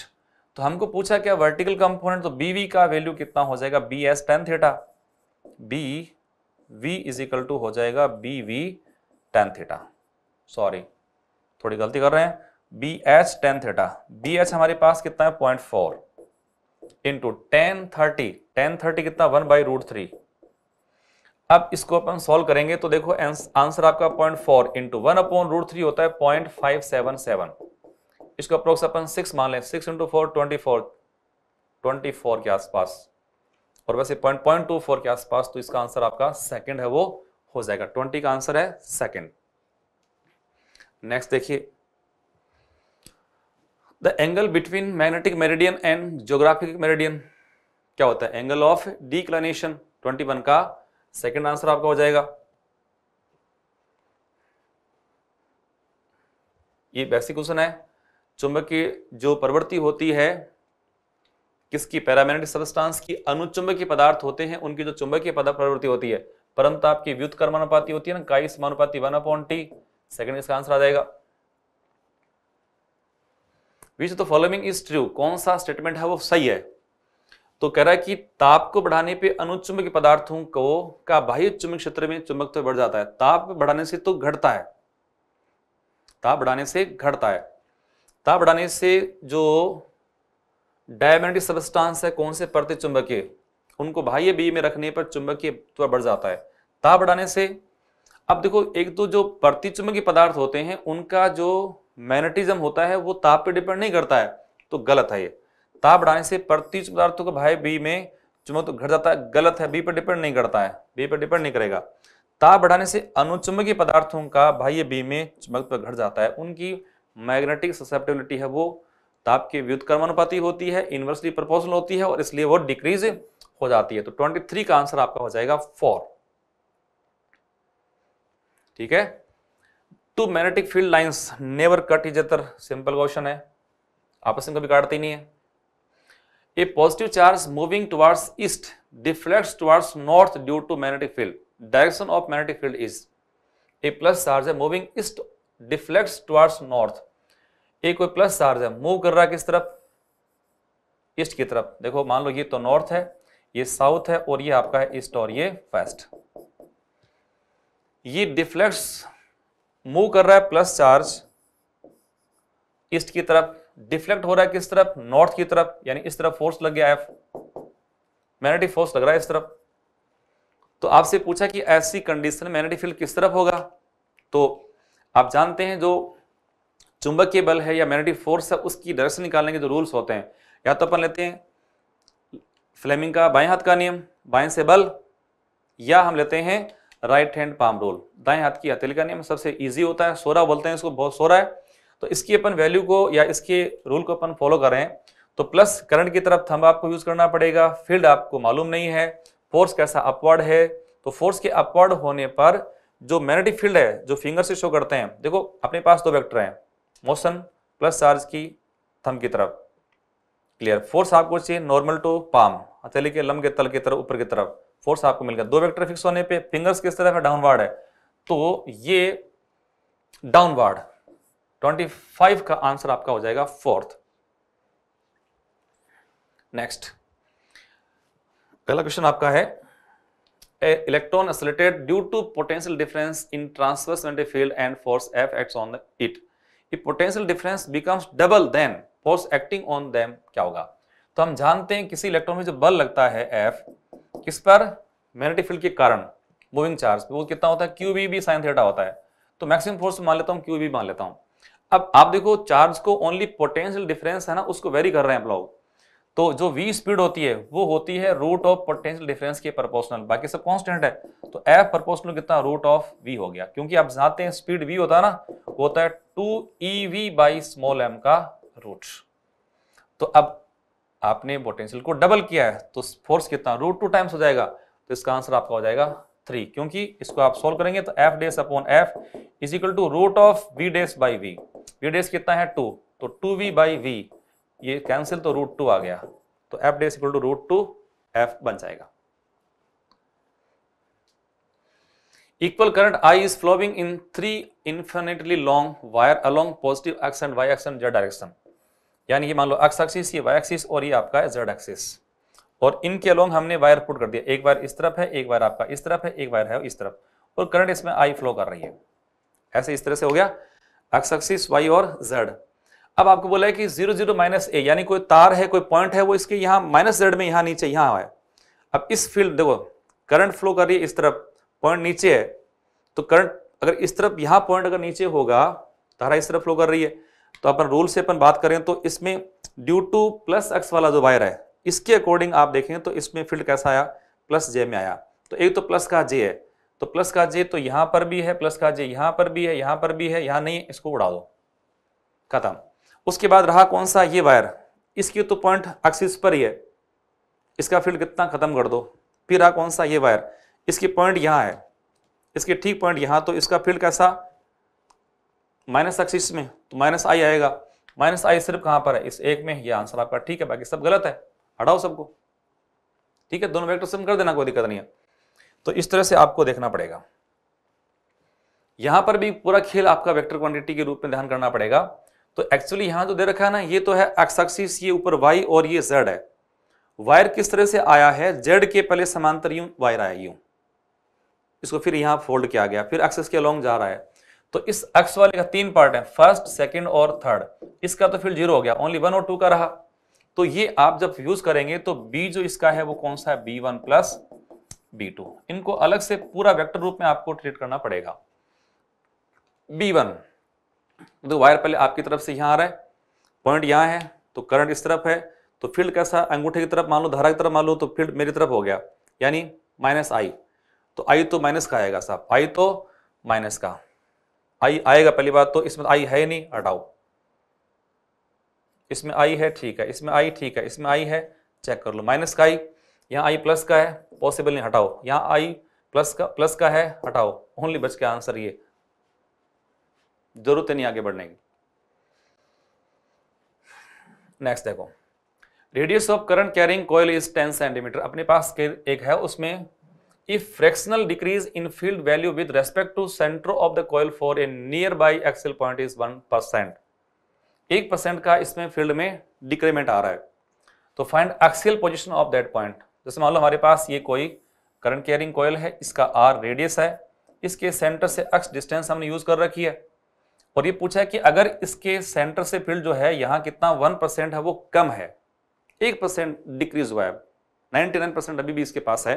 तो हमको पूछा क्या वर्टिकल कंपोनेंट तो बी वी का वैल्यू कितना हो जाएगा B S tan theta B V is equal to हो जाएगा B V tan theta sorry थोड़ी गलती कर रहे हैं B H tan theta B H हमारे पास कितना है point four into tan thirty ten thirty कितना वन बाई रूट थ्री अब इसको अपन सॉल्व करेंगे तो देखो आंसर आपका point four into one upon root three होता है पॉइंट फाइव सेवन सेवन इसको अप्रोक्स अपन सिक्स मान लें six into four twenty four twenty four के आसपास और वैसे पॉइंट पॉइंट टू फोर के आसपास तो इसका आंसर आपका सेकंड है वो हो जाएगा ट्वेंटी का आंसर है सेकंड नेक्स्ट देखिए the angle between magnetic meridian and geographic meridian क्या होता है एंगल ऑफ डिक्लाइनेशन 21 का सेकेंड आंसर आपका हो जाएगा ये बेसिक क्वेश्चन है चुंबक की जो प्रवृत्ति होती है किसकी पैरामैग्नेटिक सबस्टांस की अनुचुंबकीय पदार्थ होते हैं उनकी जो चुंबकीय प्रवृत्ति होती है परंतु आपकी व्युत कर्मानुपाति होती है ना काई समानुपाति वन अपॉन टी सेकेंड इसका आंसर आ जाएगा which the following is true कौन सा स्टेटमेंट है वो सही है तो कह रहा है कि ताप को बढ़ाने पे अनुचुंबकीय पदार्थों को का बाह्य चुंबक क्षेत्र में चुंबक तो बढ़ जाता है ताप बढ़ाने से तो घटता है ताप बढ़ाने से घटता है ताप बढ़ाने से जो डायमेटिक सबस्टांस है कौन से परते चुंबकीय उनको बाह्य बी में रखने पर चुंबकीय त्व बढ़ जाता है ताप बढ़ाने से अब देखो एक तो जो प्रति चुंबकीय पदार्थ होते हैं उनका जो मैग्नेटिज्म होता है वो ताप पे डिपेंड नहीं करता है तो गलत है ये ताप बढ़ाने से प्रति पदार्थों का भाई बी में चुंबक तो घट जाता है गलत है बी पर डिपेंड नहीं करता है बी पर डिपेंड नहीं करेगा ताप बढ़ाने से अनुचुंबकीय पदार्थों का बाह्य बी में चुंबक तो घट जाता है उनकी मैग्नेटिक ससेप्टेबिलिटी है वो ताप की व्युत्क्रमानुपाती होती है इनवर्सली प्रपोजल होती है और इसलिए वो डिक्रीज हो जाती है तो 23 का आंसर आपका हो जाएगा फोर ठीक है two magnetic field lines never cut each other simple question है आपस में कभी काटती नहीं है a positive charge moving towards east deflects towards north due to magnetic field direction of magnetic field is a plus charge है moving east deflects towards north ये कोई प्लस चार्ज है मूव कर रहा है किस तरफ ईस्ट की तरफ देखो मान लो ये तो नॉर्थ है ये साउथ है और ये आपका है ईस्ट और ये वेस्ट ये डिफ्लेक्ट मूव कर रहा है प्लस चार्ज ईस्ट की तरफ डिफ्लेक्ट हो रहा है किस तरफ नॉर्थ की तरफ यानी इस तरफ फोर्स लग गया एफ मैग्नेटिक फोर्स लग रहा है इस तरफ तो आपसे पूछा कि ऐसी कंडीशन मैग्नेटिक फील्ड किस तरफ होगा तो आप जानते हैं जो के बल है या मैग्नेटिक फोर्स है उसकी डायरेक्शन निकालने के जो रूल्स होते हैं या तो अपन लेते हैं फ्लेमिंग का बाएं हाथ का नियम बाएं से बल या हम लेते हैं राइट हैंड पाम रोल दाएं हाथ की हथेली का नियम सबसे इजी होता है सोरा बोलते हैं इसको बहुत सोरा है तो इसकी अपन वैल्यू को या इसके रूल को अपन फॉलो करें तो प्लस करंट की तरफ थंब आपको यूज करना पड़ेगा फील्ड आपको मालूम नहीं है फोर्स कैसा अपवर्ड है तो फोर्स के अपवर्ड होने पर जो मैग्नेटिक फील्ड है जो फिंगर से शो करते हैं देखो अपने पास दो वेक्टर हैं मोशन प्लस चार्ज की थम की तरफ क्लियर फोर्स आपको चाहिए नॉर्मल टू पाम हथेली के लम के तल की तरफ ऊपर की तरफ फोर्स आपको मिल गया दो वेक्टर फिक्स होने पे फिंगर्स किस तरफ है डाउनवर्ड है तो ये डाउनवर्ड 25 का आंसर आपका हो जाएगा फोर्थ नेक्स्ट पहला क्वेश्चन आपका है a electron accelerated due to potential difference in transverse field and force F act on it potential difference difference double double then force acting on क्या होगा तो हम जानते हैं किसी इलेक्ट्रॉन में जो बल लगता है एफ किस पर मैग्नेटिक फील्ड के कारण मूविंग चार्ज वो कितना होता है Q B B sine theta होता है तो मैक्सिमम फोर्स मान लेता हूँ क्यू बी मान लेता हूँ अब आप देखो चार्ज को ओनली पोटेंशियल डिफरेंस है ना उसको वेरी कर रहे हैं आप लोग तो जो वी स्पीड होती है वो होती है रूट ऑफ पोटेंशियल डिफरेंस के प्रोपोर्शनल बाकी सब कांस्टेंट है तो एफ प्रोपोर्शनल कितना रूट ऑफ वी हो गया क्योंकि आप जानते हैं स्पीड वी होता है ना होता है two E V by small M का रूट तो अब आपने पोटेंशियल को डबल किया है तो फोर्स कितना रूट टू टाइम्स हो जाएगा तो इसका आंसर आपका हो जाएगा थ्री क्योंकि इसको आप सोल्व करेंगे तो F dash upon F is equal to root of V dash by V V dash कितना है टू तो टू वी बाई वी ये कैंसिल तो रूट टू आ गया तो F dash equal to root two F बन जाएगा equal current I is flowing in three infinitely long wire along positive X and Y X and Z direction यानी कि मान लो एक्स एक्सिस ये वाई एक्सिस और ये आपका है z axis और इनके अलोंग हमने वायर पुट कर दिया एक वायर इस तरफ है एक वायर आपका इस तरफ है एक वायर है इस तरफ और करंट इसमें आई फ्लो कर रही है ऐसे इस तरह से हो गया एक्स एक्सिस वाई और जेड अब आपको बोला है कि जीरो जीरो माइनस ए यानी कोई तार है कोई पॉइंट है वो इसके यहाँ माइनस जेड में यहाँ नीचे यहाँ है अब इस फील्ड देखो करंट फ्लो कर रही है इस तरफ पॉइंट नीचे है तो करंट अगर इस तरफ यहाँ पॉइंट अगर नीचे होगा धारा इस तरफ फ्लो कर रही है तो अपन रूल से अपन बात करें तो इसमें ड्यू टू प्लस एक्स वाला जो वायर है इसके अकॉर्डिंग आप देखें तो इसमें फील्ड कैसा आया प्लस जे में आया तो एक तो प्लस का जे है तो प्लस का जे तो यहाँ पर भी है प्लस का जे यहाँ पर भी है यहाँ पर भी है यहाँ नहीं इसको उड़ा दो खत्म उसके बाद रहा कौन सा ये वायर इसकी तो पॉइंट एक्सिस पर ही है इसका फील्ड कितना खत्म कर दो फिर रहा कौन सा ये वायर इसकी पॉइंट यहाँ है इसके ठीक पॉइंट यहाँ तो इसका फील्ड कैसा माइनस एक्सिस में तो माइनस आई आएगा माइनस आई सिर्फ कहाँ पर है इस एक में यह आंसर आपका ठीक है बाकी सब गलत है हटाओ सबको ठीक है दोनों वेक्टर सम कर देना कोई दिक्कत नहीं है तो इस तरह से आपको देखना पड़ेगा यहां पर भी पूरा खेल आपका वेक्टर क्वांटिटी के रूप में ध्यान करना पड़ेगा तो एक्चुअली यहां जो तो दे रखा है ना ये तो है एक्स एक्सिस ये ऊपर वाई और ये जेड है वायर किस तरह से आया है जेड के पहले समांतर यूं वायर आया यूं इसको फिर यहां फोल्ड किया गया फिर एक्सेस के अलोंग जा रहा है तो इस एक्स वाले का तीन पार्ट है फर्स्ट सेकंड और थर्ड इसका तो फिर जीरो हो गया ओनली वन और टू का रहा तो ये आप जब यूज करेंगे तो बी जो इसका है वो कौन सा है B one plus B two इनको अलग से पूरा वेक्टर रूप में आपको ट्रीट करना पड़ेगा बी वन तो वायर पहले आपकी तरफ से यहाँ आ रहा है पॉइंट यहाँ है तो करंट इस तरफ है तो फील्ड कैसा अंगूठे की तरफ मान लो धारा की तरफ मान लो तो फील्ड मेरी तरफ हो गया यानी माइनस आई तो आई तो माइनस का आएगा साहब आई तो माइनस का आई आएगा पहली बात तो इसमें आई है नहीं हटाओ इसमें आई है ठीक है इसमें आई ठीक है इसमें आई है चेक कर लो माइनस का आई यहाँ आई प्लस का है पॉसिबल नहीं हटाओ यहाँ आई प्लस का प्लस का है हटाओ ओनली बच के आंसर ये जरूरत नहीं आगे बढ़ने की नेक्स्ट देखो radius of current carrying coil is ten centimetre अपने पास एक है उसमें if fractional decrease in field value with respect to centre of the the for a near by axial point is one percent एक परसेंट का इसमें फील्ड में डिक्रीमेंट आ रहा है तो find axial position of that point जैसे मान लो हमारे पास ये कोई करंट कैरिंग कॉयल है इसका आर रेडियस है इसके सेंटर से एक्स डिस्टेंस हमने यूज कर रखी है और ये पूछा है कि अगर इसके सेंटर से फील्ड जो है यहां कितना वन परसेंट है वो कम है एक परसेंट डिक्रीज हुआ है नाइनटी नाइन परसेंट अभी भी इसके पास है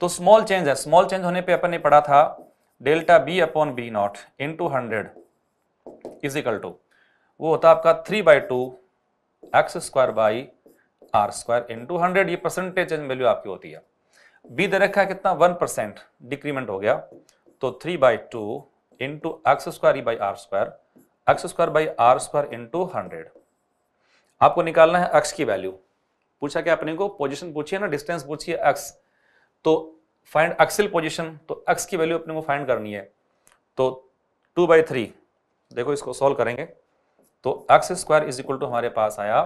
तो स्मॉल चेंज है स्मॉल चेंज होने पे अपन ने पढ़ा था delta B upon B naught in into hundred is equal to वो होता आपका three by two X square by R square into hundred ये परसेंटेज चेंज वैल्यू आपकी होती है बी दे रखा है कितना वन परसेंट डिक्रीमेंट हो गया तो three by two into X square by R square X square by R square into hundred आपको निकालना है एक्स की वैल्यू पूछा क्या अपने को पोजिशन पूछिए ना डिस्टेंस पूछिए एक्स तो फाइंड एक्सिल पोजिशन तो एक्स की वैल्यू अपने को फाइंड करनी है तो टू बाई थ्री देखो इसको सॉल्व करेंगे तो X square is equal to हमारे पास आया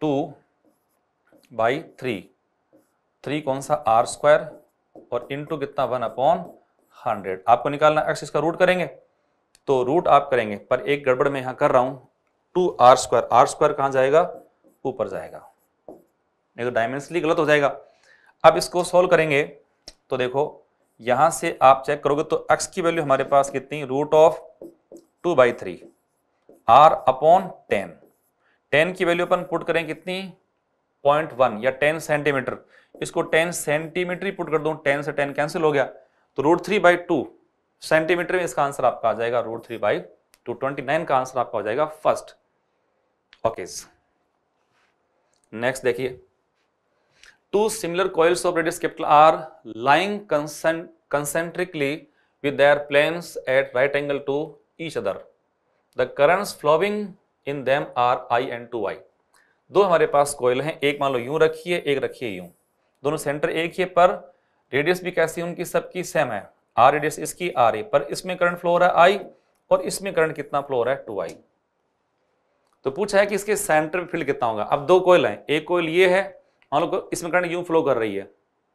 टू बाई थ्री थ्री कौन सा आर स्क्वायर और इंटू कितना वन अपॉन हंड्रेड आपको निकालना एक्स इसका रूट करेंगे तो रूट आप करेंगे पर एक गड़बड़ में यहां कर रहा हूं two R square R square कहां जाएगा ऊपर जाएगा नहीं तो डायमेंशनली गलत हो जाएगा अब इसको सोल्व करेंगे तो देखो यहां से आप चेक करोगे तो एक्स की वैल्यू हमारे पास कितनी root of two by three R upon ten ten की वैल्यू अपन पुट करें कितनी पॉइंट वन या टेन सेंटीमीटर इसको टेन सेंटीमीटर ही पुट कर दू टेन से टेन कैंसिल हो गया तो root three by two centimetre में इसका आंसर आपका आ जाएगा root three by two twenty nine का आंसर आपका हो जाएगा फर्स्ट ओके नेक्स्ट देखिए two similar coils of radius capital R lying concentrically with their planes at right angle to each other the currents currents in them are I and two I दो हमारे पास कोयल हैं एक मान लो यूं रखिए एक रखिए यूं दोनों सेंटर एक ही है पर रेडियस भी कैसी है उनकी सबकी सेम है आर रेडियस इसकी आर ए पर इसमें करंट फ्लो रहा है आई और इसमें करंट कितना फ्लो रहा है टू आई तो पूछा है कि इसके सेंटर में फील्ड कितना होगा अब दो कोयल हैं एक कोयल ये है मान लो इसमें करंट यूं फ्लो कर रही है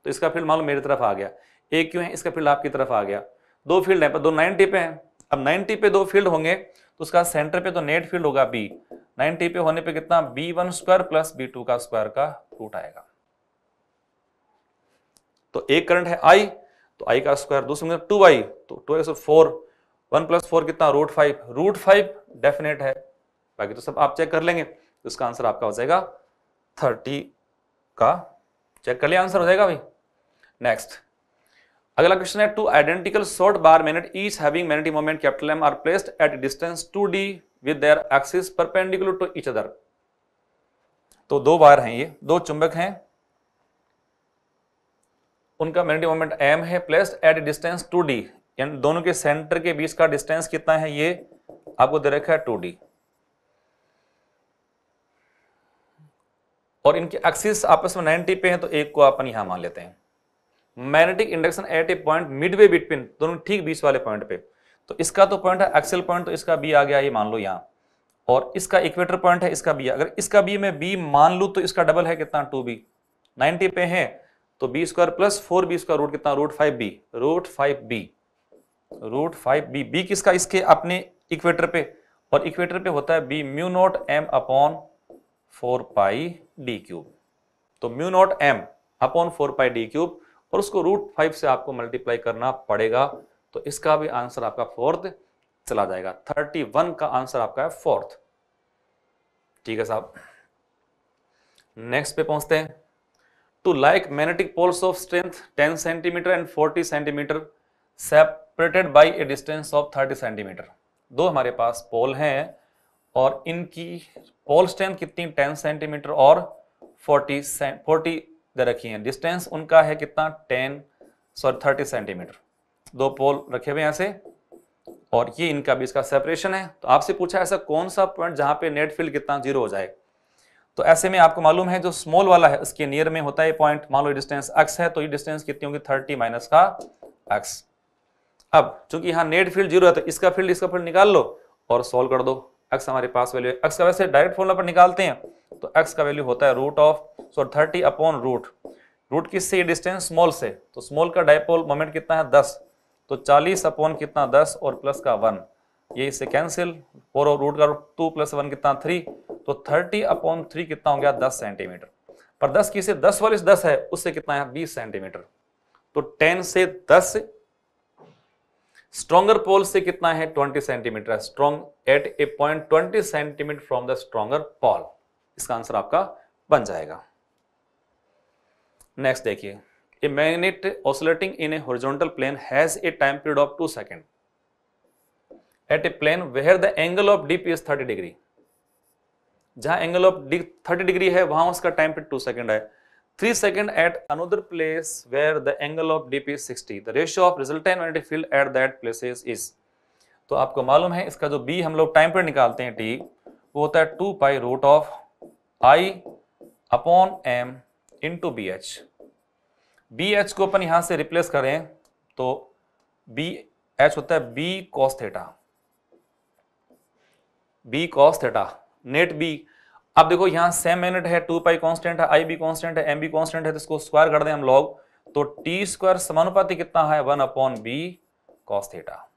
तो इसका फील्ड मान लो मेरी तरफ आ गया एक क्यों है इसका फील्ड आपकी तरफ आ गया दो फील्ड है पर दो नाइनटी पे हैं अब नाइनटी पे दो फील्ड होंगे तो उसका सेंटर पे तो नेट फील्ड होगा बी नाइनटी पे होने पर कितना B one square plus B two का स्क्वायर का रूट आएगा तो एक करंट है आई तो आई का स्क्वायर दूसरे में टू आई तो two I four one plus four कितना root five root five definite है बाकी तो सब आप चेक कर लेंगे तो इसका आंसर आपका हो जाएगा थर्टी का चेक कर लिया आंसर हो जाएगा भाई नेक्स्ट अगला क्वेश्चन है two identical short bar magnet each having मैनेटी moment capital M are placed at distance two D with their axis perpendicular to each other तो दो बार हैं ये दो चुंबक हैं उनका मैग्नेटिक मोमेंट एम है plus at distance two D यानी दोनों के सेंटर के बीच का डिस्टेंस कितना है ये आपको दे रखा है टू डी और इनके एक्सिस आपस में नाइनटी पे हैं तो एक को अपन यहां मान लेते हैं magnetic induction at a point midway between दोनों ठीक बीच वाले पॉइंट पे तो इसका तो पॉइंट है एक्सेल पॉइंट तो इसका बी आ गया ये मान लो यहां और इसका इक्वेटर पॉइंट है इसका बी अगर इसका बी मैं बी मान लू तो इसका डबल है कितना टू बी नाइनटी पे है तो B square plus four B square root कितना root five B root five B root five B B किसका इसके अपने इक्वेटर पे और इक्वेटर पे होता है B mu naught M upon four pi D cube तो mu naught M upon four pi D cube और उसको रूट फाइव से आपको मल्टीप्लाई करना पड़ेगा तो इसका भी आंसर आपका फोर्थ चला जाएगा थर्टी वन का आंसर आपका है फोर्थ ठीक है साहब नेक्स्ट पे पहुंचते हैं two like magnetic poles of strength 10 centimetre and 40 centimetre separated by a distance of 30 centimetre दो हमारे पास पोल हैं और इनकी पोल स्ट्रेंथ कितनी 10 सेंटीमीटर और 40 40 दे रखी है डिस्टेंस उनका है कितना 10 सॉरी 30 सेंटीमीटर दो पोल रखे हुए यहाँ से और ये इनका भी इसका सेपरेशन है तो आपसे पूछा ऐसा कौन सा पॉइंट जहाँ पे नेट फील्ड कितना जीरो हो जाए तो ऐसे में आपको मालूम है जो स्मॉल वाला है उसके नियर में होता है पॉइंट मान लो डिस्टेंस एक्स है तो ये डिस्टेंस कितनी होगी थर्टी माइनस का एक्स अब चूंकि यहाँ नेट फील्ड जीरो है तो इसका फील्ड इसका फील्ड निकाल लो और सोल्व कर दो एक्स हमारे पास वैल्यू एक्स का वैसे डायरेक्ट फॉर्मुला पर निकालते हैं तो एक्स का वैल्यू होता है root of so thirty upon root root किस से डिस्टेंस स्मॉल से तो स्मॉल का डायपोल मोमेंट कितना है दस तो चालीस अपॉन कितना दस और प्लस का वन ये इससे कैंसिल फोर और रूट का टू प्लस वन कितना थ्री तो 30 अपॉन थ्री कितना हो गया 10 सेंटीमीटर पर 10 की से 10 वाली 10 है उससे कितना है 20 सेंटीमीटर तो 10 से 10 स्ट्रॉगर पोल से कितना है 20 centimetre strong at a point twenty centimetre from the stronger pole इसका आंसर आपका बन जाएगा नेक्स्ट देखिए a magnet oscillating in a horizontal plane has a time period of two second at a plane where the angle of dip is thirty degree जहां angle of thirty degree है वहां उसका time period two second है three second at another place where the angle of D P sixty the ratio of result field at that places is तो आपको मालूम है इसका जो बी हम लोग टाइम पीरियड निकालते हैं टी वो होता है two pi root of I upon M into B H B H को अपन यहां से रिप्लेस करें तो बी एच होता है B cos theta B cos theta net B अब देखो यहाँ सेम मैग्नेट है टू पाई कॉन्स्टेंट है आई बी कॉन्स्टेंट है एम बी कॉन्स्टेंट है तो इसको स्क्वायर कर दें हम लॉग तो टी स्क्वायर समानुपाती कितना है one upon B cos theta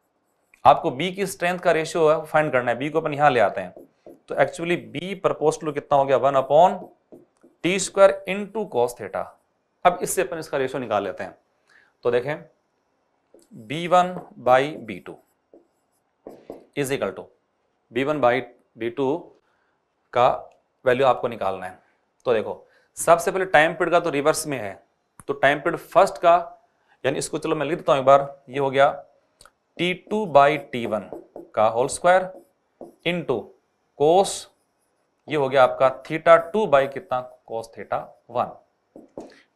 आपको बी की स्ट्रेंथ का रेशियो है फाइंड करना है बी को अपन यहाँ ले आते हैं तो एक्चुअली बी प्रपोस्टल कितना हो गया one upon T square into cos theta अब इससे अपन इसका रेशियो निकाल लेते हैं तो देखें B one by B two is equal to B one by B two का वैल्यू आपको निकालना है तो देखो सबसे पहले टाइम पीरियड का तो रिवर्स में है तो टाइम पीरियड फर्स्ट का यानी इसको चलो मैं लिख देता हूं एक बार ये हो गया T two by T one का whole square into cos ये हो गया आपका थीटा टू बाई कितना cos theta one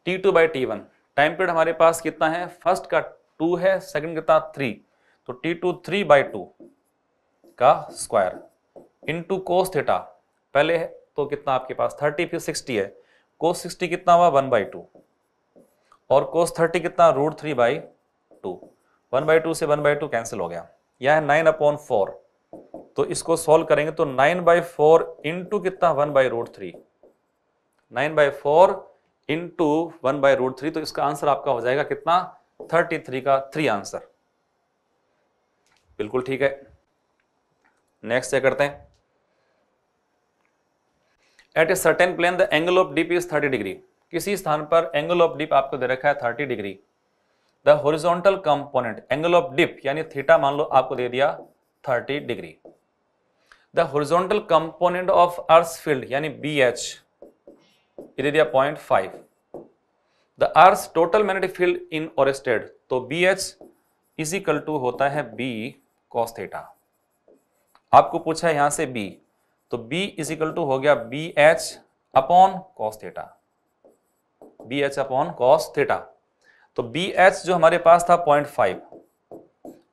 T two by T one time period हमारे पास कितना है फर्स्ट का टू है सेकंड कितना थ्री तो T two three by two का square into cos theta पहले है तो कितना आपके पास थर्टी फिर सिक्सटी है कोस सिक्सटी कितना हुआ वन बाई टू और कोस थर्टी कितना root three by two one by two से वन बाई टू कैंसिल हो गया यह है नाइन अपॉन फोर तो इसको सॉल्व करेंगे तो नाइन बाई फोर इंटू कितना one by root three nine by four into one by root three तो इसका आंसर आपका हो जाएगा कितना थर्टी थ्री का थ्री आंसर बिल्कुल ठीक है नेक्स्ट चेक करते हैं at a certain plane the angle of dip is thirty degree किसी स्थान पर एंगल ऑफ डिप आपको दे रखा है thirty degree the horizontal component angle of dip यानी थीटा मान लो आपको दे दिया thirty degree the horizontal component of earth field यानी बी एच दे दिया point five the earth total magnetic field in ओरेस्टेड तो बी एच इजिकल टू होता है बी कॉस थीटा आपको पूछा है यहां से बी तो B इज इक्वल टू हो गया B H upon cos theta B H upon cos theta तो बी एच जो हमारे पास था पॉइंट फाइव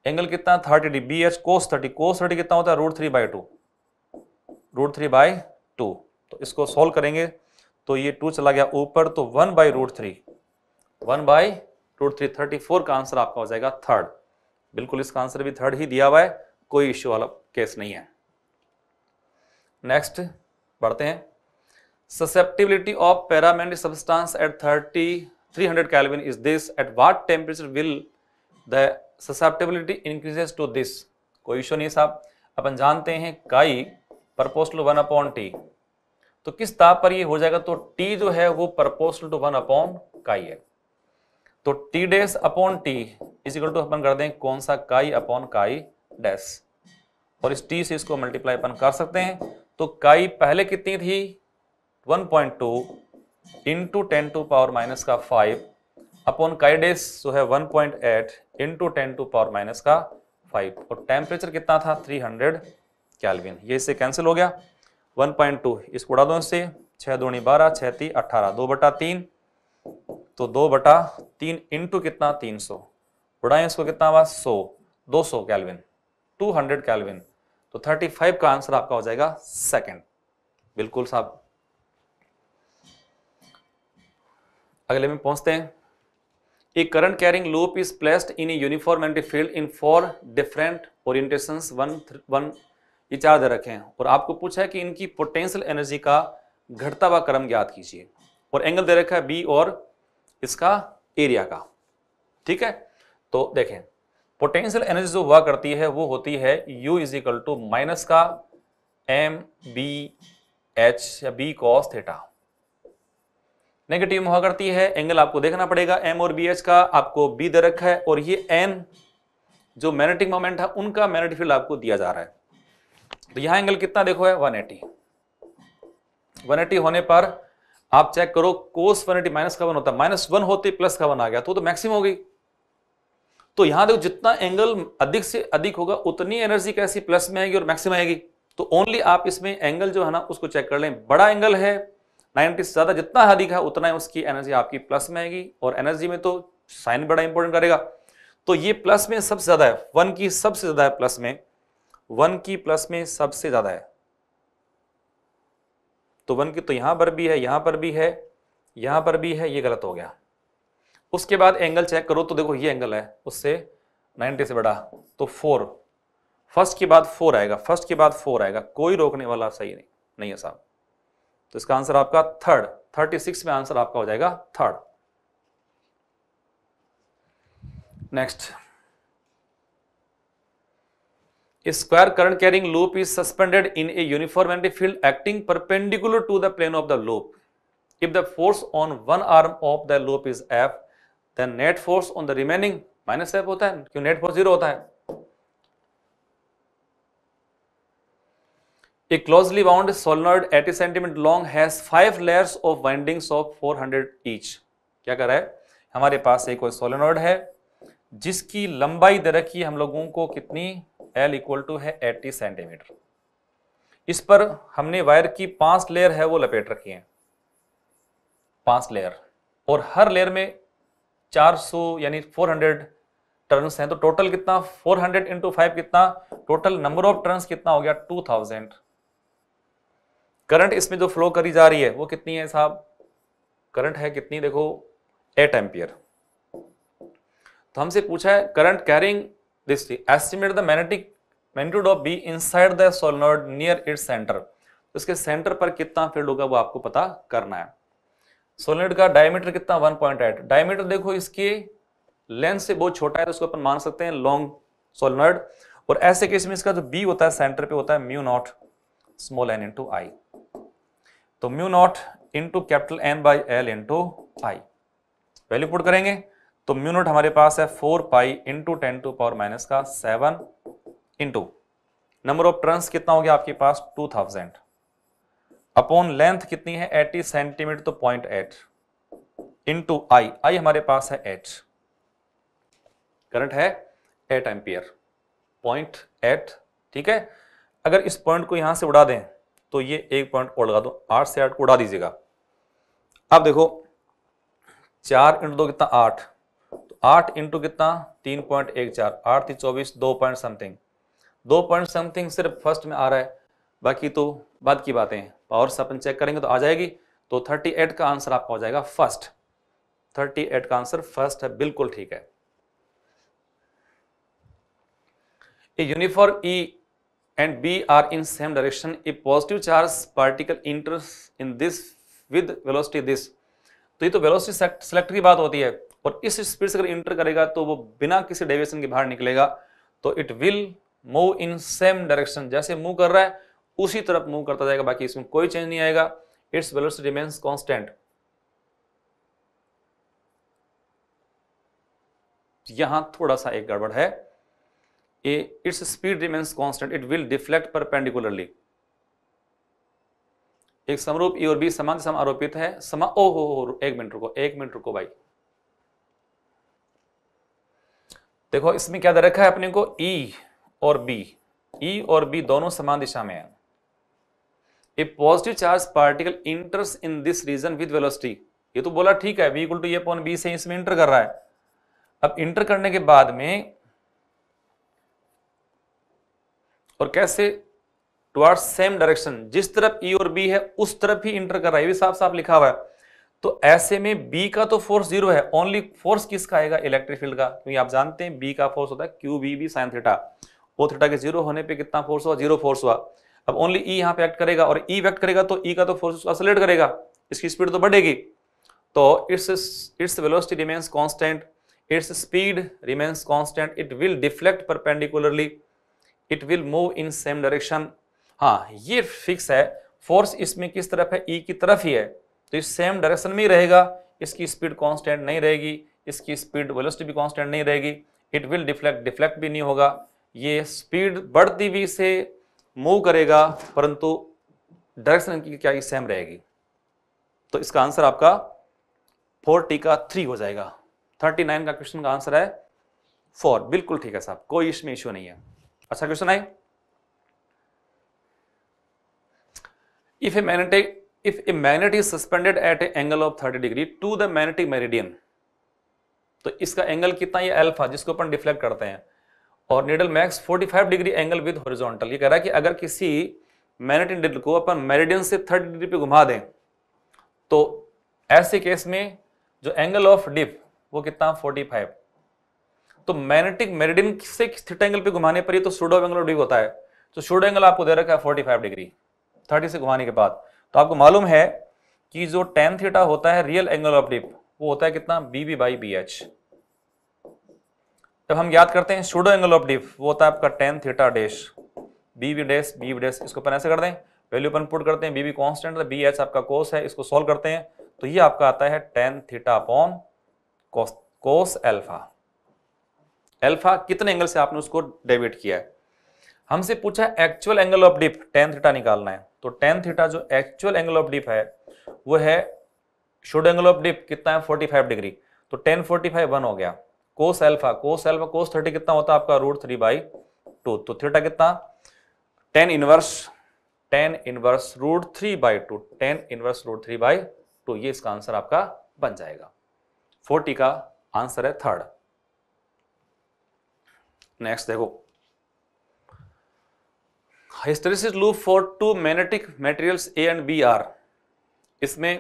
एंगल कितना thirty D B H cos thirty cos thirty कितना होता है root three by two root three by two तो इसको सॉल्व करेंगे तो ये टू चला गया ऊपर तो one by root three one by root three thirty four का आंसर आपका हो जाएगा थर्ड बिल्कुल इसका आंसर भी थर्ड ही दिया हुआ है कोई इश्यू वाला केस नहीं है नेक्स्ट बढ़ते हैं susceptibility of paramagnetic substance at 30 300 kelvin is this at what temperature will the susceptibility increases to this कोई इशू नहीं साहब अपन जानते हैं काई परपोस्टल वन अपॉन टी तो किस ताप पर ये हो जाएगा तो टी जो है वो परपोस्टल टू वन अपॉन काई है तो T dash upon T is equal to अपन कर दें कौन सा काई अपॉन काई डैस और इस टी से इसको मल्टीप्लाई अपन कर सकते हैं तो काई पहले कितनी थी 1.2 point two into ten to power minus का 5 अपॉन काई डेस जो है 1.8 point eight into ten to power minus का 5 और टेम्परेचर कितना था 300 हंड्रेड कैलविन ये इससे कैंसिल हो गया 1.2 इसको उड़ा दो से छः दूनी बारह छः ती अट्ठारह दो बटा तीन तो दो बटा तीन इंटू कितना तीन सौ उड़ाएं इसको कितना हुआ सौ दो सौ कैलविन टू हंड्रेड कैलविन तो 35 का आंसर आपका हो जाएगा सेकंड बिल्कुल साहब अगले में पहुंचते हैं a current carrying loop is placed in a uniform anti field in four different orientation one one ये चार दे रखे हैं और आपको पूछा है कि इनकी पोटेंशियल एनर्जी का घटता हुआ क्रम ज्ञात कीजिए और एंगल दे रखा है बी और इसका एरिया का ठीक है तो देखें पोटेंशियल एनर्जी जो हुआ करती है वो होती है U is equal to minus का एम बी एच या बी कॉस थेटा नेगेटिव में हुआ करती है एंगल आपको देखना पड़ेगा एम और बी एच का आपको बी दे रखा है और ये एन जो मैग्नेटिक मोमेंट है उनका मैग्नेटिक फील्ड आपको दिया जा रहा है तो यहां एंगल कितना देखो है 180 180 होने पर आप चेक करो कोस एटी माइनस का वन होता है माइनस वन होती प्लस का वन आ गया तो, तो मैक्सिमम हो गई तो यहां देखो जितना एंगल अधिक से अधिक होगा उतनी एनर्जी कैसी प्लस में आएगी और मैक्सिम आएगी तो ओनली आप इसमें एंगल जो है ना उसको चेक कर लें बड़ा एंगल है नाइनटी से ज़्यादा जितना अधिक है उतना है उसकी एनर्जी आपकी प्लस में आएगी और एनर्जी में तो साइन बड़ा इंपॉर्टेंट करेगा तो ये प्लस में सबसे ज़्यादा है वन की सबसे ज़्यादा है प्लस में वन की प्लस में सबसे ज़्यादा है तो वन की तो यहां पर भी है यहां पर भी है यहां पर भी है ये गलत हो गया उसके बाद एंगल चेक करो तो देखो ये एंगल है उससे 90 से बड़ा तो फोर फर्स्ट के बाद फोर आएगा फर्स्ट के बाद फोर आएगा कोई रोकने वाला सही नहीं नहीं है साहब तो इसका आंसर आपका थर्ड थर्टी सिक्स में आंसर आपका हो जाएगा third next square current carrying loop is suspended in a uniformity field acting perpendicular to the plane of the loop if the force on one arm of the loop is F then net force on the remaining minus F होता है क्यों net force zero होता है a closely bound solenoid 80 centimetre long has five layers of windings of 400 each क्या कर रहा है हमारे पास एक और सोलनॉइड है जिसकी लंबाई दे रखी हम लोगों को कितनी एल इक्वल टू है 80 सेंटीमीटर इस पर हमने वायर की पांच लेयर है वो लपेट रखी है पांच लेयर और हर लेयर में 400 यानी 400 टर्न्स हैं तो टोटल कितना 400 हंड्रेड इंटू फाइव कितना टोटल नंबर ऑफ टर्न्स कितना हो गया 2000 करंट इसमें जो फ्लो करी जा रही है वो कितनी है साहब करंट है कितनी देखो 8 एम्पियर तो हमसे पूछा है current carrying this estimate the magnetic magnitude of B inside the solenoid near its centre उसके सेंटर पर कितना फील्ड होगा वो आपको पता करना है सोलेनोइड का डायमीटर कितना वन पॉइंट एट डायमीटर देखो इसके लेंथ से बहुत छोटा है तो उसको अपन मान सकते हैं लॉन्ग सोलेनोइड और ऐसे केस में इसका जो बी होता है सेंटर पे होता है mu naught small N into I तो mu naught into capital N by L into I value put करेंगे तो म्यू नॉट हमारे पास है four pi into ten to power minus का seven into number of turns कितना हो गया आपके पास टू थाउजेंड अपॉन लेंथ कितनी है 80 सेंटीमीटर तो point eight into I I हमारे पास है एट करंट है एट एम्पियर पॉइंट एट ठीक है अगर इस पॉइंट को यहां से उड़ा दें तो ये एक पॉइंट और लगा दो आठ से आठ को उड़ा दीजिएगा अब देखो चार इंटू दो कितना आठ तो आठ इंटू कितना तीन पॉइंट एक चार आठ थी चौबीस दो पॉइंट समथिंग दो पॉइंट समथिंग सिर्फ फर्स्ट में आ रहा है बाकी तो बाद की बातें हैं पावर से अपन चेक करेंगे तो आ जाएगी तो 38 का आंसर आपका हो जाएगा फर्स्ट 38 का आंसर फर्स्ट है बिल्कुल ठीक है a uniform E and B are in same direction a positive charge particle enters in this with velocity this तो ये तो वेलोसिटी सेलेक्ट की बात होती है और इस स्पीड से अगर इंटर करेगा तो वो बिना किसी डेविएशन के बाहर निकलेगा तो it will move in same direction जैसे मूव कर रहा है उसी तरफ मूव करता जाएगा बाकी इसमें कोई चेंज नहीं आएगा इट्स वेलोसिटी रिमेन्स कॉन्स्टेंट यहां थोड़ा सा एक गड़बड़ है a its speed remains constant it will deflect perpendicularly एक समरूप ई e और बी समान सम आरोपित है समा ओ हो, हो एक मिनट रुको एक मिनट रुको भाई देखो इसमें क्या दे रखा है अपने को ई e और बी ई e और बी दोनों समान दिशा में है a positive charge particle enters in this region with velocity ये तो बोला ठीक है बी इक्वल टू ये पॉन बी से इसमें इंटर कर रहा है अब इंटर करने के बाद में और कैसे टुवार्ड्स सेम डायरेक्शन जिस तरफ ई e और बी है उस तरफ ही इंटर कर रहा है ये साफ साफ लिखा हुआ है तो ऐसे में बी का तो फोर्स जीरो है ओनली फोर्स किसका आएगा इलेक्ट्रिक फील्ड का क्योंकि आप जानते हैं बी का फोर्स होता है Q B B sine theta वो थीटा के जीरो होने पे कितना फोर्स हुआ जीरो फोर्स हुआ अब ओनली ई e यहाँ पे एक्ट करेगा और ई e व्यक्ट करेगा तो ई e का तो फोर्स उसको एक्सलेट करेगा इसकी स्पीड तो बढ़ेगी तो its its velocity remains constant its speed remains constant it will deflect perpendicularly it will move in same direction हाँ ये फिक्स है फोर्स इसमें किस तरफ है ई e की तरफ ही है तो इस सेम डायरेक्शन में ही रहेगा इसकी स्पीड कांस्टेंट नहीं रहेगी इसकी स्पीड वेलोसिटी भी कॉन्स्टेंट नहीं रहेगी इट विल डिफ्लेक्ट डिफ्लेक्ट भी नहीं होगा ये स्पीड बढ़ती भी से मूव करेगा परंतु डायरेक्शन इनकी क्या सेम रहेगी तो इसका आंसर आपका फोर टी का थ्री हो जाएगा थर्टी नाइन का क्वेश्चन का आंसर है फोर बिल्कुल ठीक है साहब कोई इसमें इश्यू नहीं है अच्छा क्वेश्चन आए if a magnetic if a magnet is suspended at a angle of thirty degree to the magnetic meridian तो इसका एंगल कितना ये अल्फा जिसको अपन डिफ्लेक्ट करते हैं और needle max 45 degree angle with horizontal ये कह रहा है कि अगर किसी मैनेटिन डिडल को अपन मेरिडियन से 30 डिग्री पे घुमा दें तो ऐसे केस में जो एंगल ऑफ डिप वो कितना 45 तो मैनेटिक मेरिडियन से थर्ट एंगल पे घुमाने पर ये तो सूडो एंगल ऑफ डिप होता है तो सूडो एंगल आपको दे रखा है फोर्टी डिग्री थर्टी से घुमाने के बाद तो आपको मालूम है कि जो टेन थीटा होता है रियल एंगल ऑफ डिप वो होता है कितना B B by B H तब हम याद करते हैं शूडो एंगल ऑफ डिफ वो होता है आपका tan theta dash B V dash B V dash इसको अपन ऐसे कर दें वैल्यू अपन पुट करते हैं B B constant B H आपका कोस है इसको सॉल्व करते हैं तो ये आपका आता है tan theta upon cos cos alpha alpha कितने एंगल से आपने उसको डेबिट किया है हमसे पूछा actual angle of dip tan theta निकालना है तो टेन थीटा जो एक्चुअल एंगल ऑफ डिप है वो है शुड एंगल ऑफ डिप कितना है 45 डिग्री तो टेन फोर्टी फाइव वन हो गया cos alpha cos alpha cos thirty कितना होता है आपका रूट थ्री बाई टू तो थीटा कितना tan inverse tan inverse root three by two tan inverse root three by two ये इसका आंसर आपका बन जाएगा फोर्टी का आंसर है थर्ड नेक्स्ट देखो hysteresis loop for two magnetic materials A and B are इसमें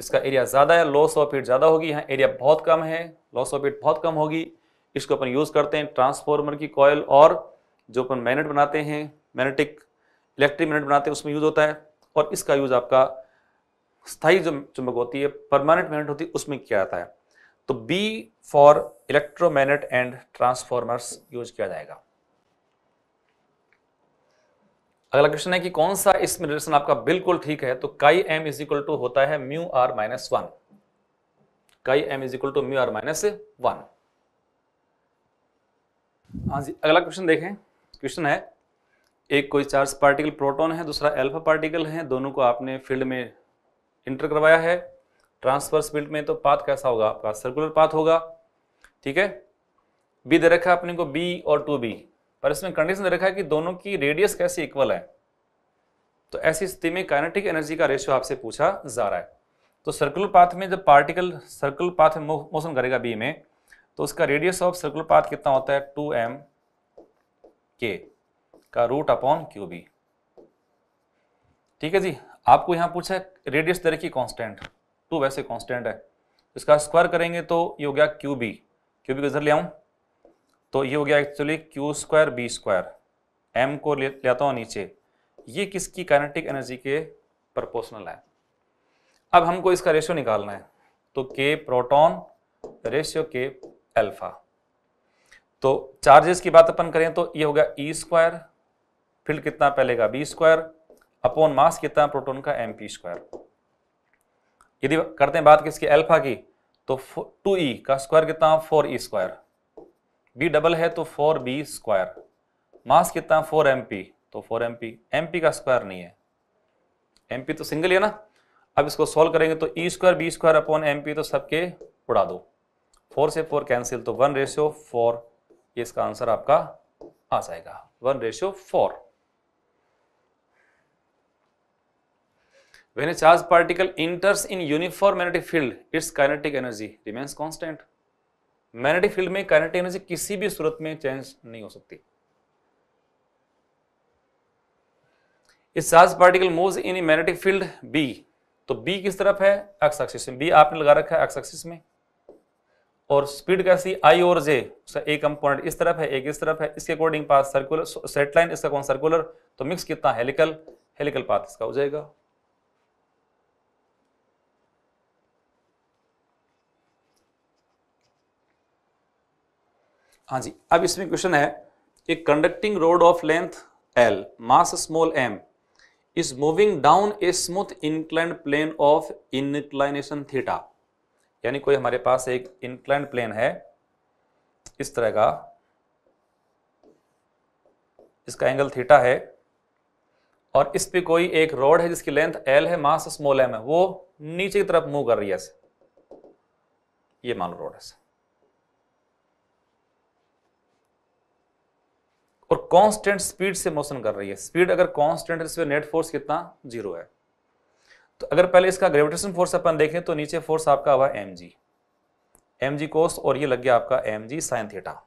इसका एरिया ज़्यादा है लॉस ऑफ हीट ज़्यादा होगी यहाँ एरिया बहुत कम है लॉस ऑफ हीट बहुत कम होगी इसको अपन यूज़ करते हैं ट्रांसफॉर्मर की कॉयल और जो अपन मैगनेट बनाते हैं मैग्नेटिक इलेक्ट्रिक मैग्नेट बनाते हैं उसमें यूज़ होता है और इसका यूज़ आपका स्थाई जो चुंबक होती है परमानेंट मैनेट होती है उसमें किया जाता है तो B for electromagnet and transformers use किया जाएगा अगला क्वेश्चन है कि कौन सा इसमें रिलेशन आपका बिल्कुल ठीक है तो काई एम इज इक्वल टू होता है mu R minus one chi M is equal to mu R minus one हाँ जी अगला क्वेश्चन देखें क्वेश्चन है एक कोई चार्ज पार्टिकल प्रोटॉन है दूसरा एल्फा पार्टिकल है दोनों को आपने फील्ड में इंटर करवाया है ट्रांसफर्स फील्ड में तो पाथ कैसा होगा आपका सर्कुलर पाथ होगा ठीक है बी दे रखा है अपने को बी और टू बी पर इसमें कंडीशन दे रखा है कि दोनों की रेडियस कैसे इक्वल है तो ऐसी स्थिति में काइनेटिक एनर्जी का रेशियो आपसे पूछा जा रहा है तो सर्कुलर पाथ में जब पार्टिकल सर्कुलर पाथ में मोशन करेगा बी में तो उसका रेडियस ऑफ सर्कुलर पाथ कितना होता है टू एम के का रूट अपॉन क्यू बी ठीक है जी आपको यहां पूछा है रेडियस दर की कॉन्स्टेंट टू वैसे कॉन्स्टेंट है इसका स्क्वायर करेंगे तो ये हो गया क्यू बी क्यू बी को इधर ले आऊं तो ये हो गया actually Q square B square M को ले लेता हूँ नीचे ये किसकी काइनेटिक एनर्जी के प्रोपोर्शनल है अब हमको इसका रेशियो निकालना है तो के प्रोटॉन रेशियो के अल्फा तो चार्जेस की बात अपन करें तो ये हो गया ई स्क्वायर फील्ड कितना का बी स्क्वायर अपॉन मास कितना प्रोटॉन का एम पी स्क्वायर यदि करते हैं बात किसकी अल्फा की तो टू ई e का स्क्वायर कितना four E square B double है तो फोर बी स्क्वायर मास कितना फोर एम पी तो four M P M P का स्क्वायर नहीं है एम पी तो सिंगल है ना अब इसको सॉल्व करेंगे तो E square B square upon M P तो सबके उड़ा दो फोर से फोर कैंसिल तो वन रेशियो फोर ये इसका आंसर आपका आ जाएगा one ratio four when a charge particle enters in uniform magnetic field its kinetic energy remains constant magnetic field में काइनेटिक एनर्जी किसी भी सूरत में चेंज नहीं हो सकती इस charge particle moves in magnetic field B तो बी किस तरफ है एक्स एक्सिस में बी आपने लगा रखा है एक्स एक्सिस में और स्पीड कैसी आई और जे ए कंपोनेंट इस तरफ है एक इस तरफ है इसके अकॉर्डिंग पास सर्कुलर सेट लाइन इसका कौन सर्कुलर तो मिक्स कितना हेलिकल हेलिकल पाथ इसका हो जाएगा हाँ जी अब इसमें क्वेश्चन है a conducting rod of length L mass small M is moving down a smooth inclined plane of inclination theta यानी कोई हमारे पास एक इंक्लाइंड प्लेन है इस तरह का इसका एंगल थीटा है और इस पे कोई एक रोड है जिसकी लेंथ एल है मास स्मॉल एम है वो नीचे की तरफ मूव कर रही है ये मान लो रॉड है और कांस्टेंट स्पीड से मोशन कर रही है स्पीड अगर कांस्टेंट है तो इसमें नेट फोर्स कितना जीरो है तो अगर पहले इसका ग्रेविटेशन फोर्स अपन देखें तो नीचे फोर्स आपका हुआ एम जी एम जी कोस और ये लग गया आपका M G sine theta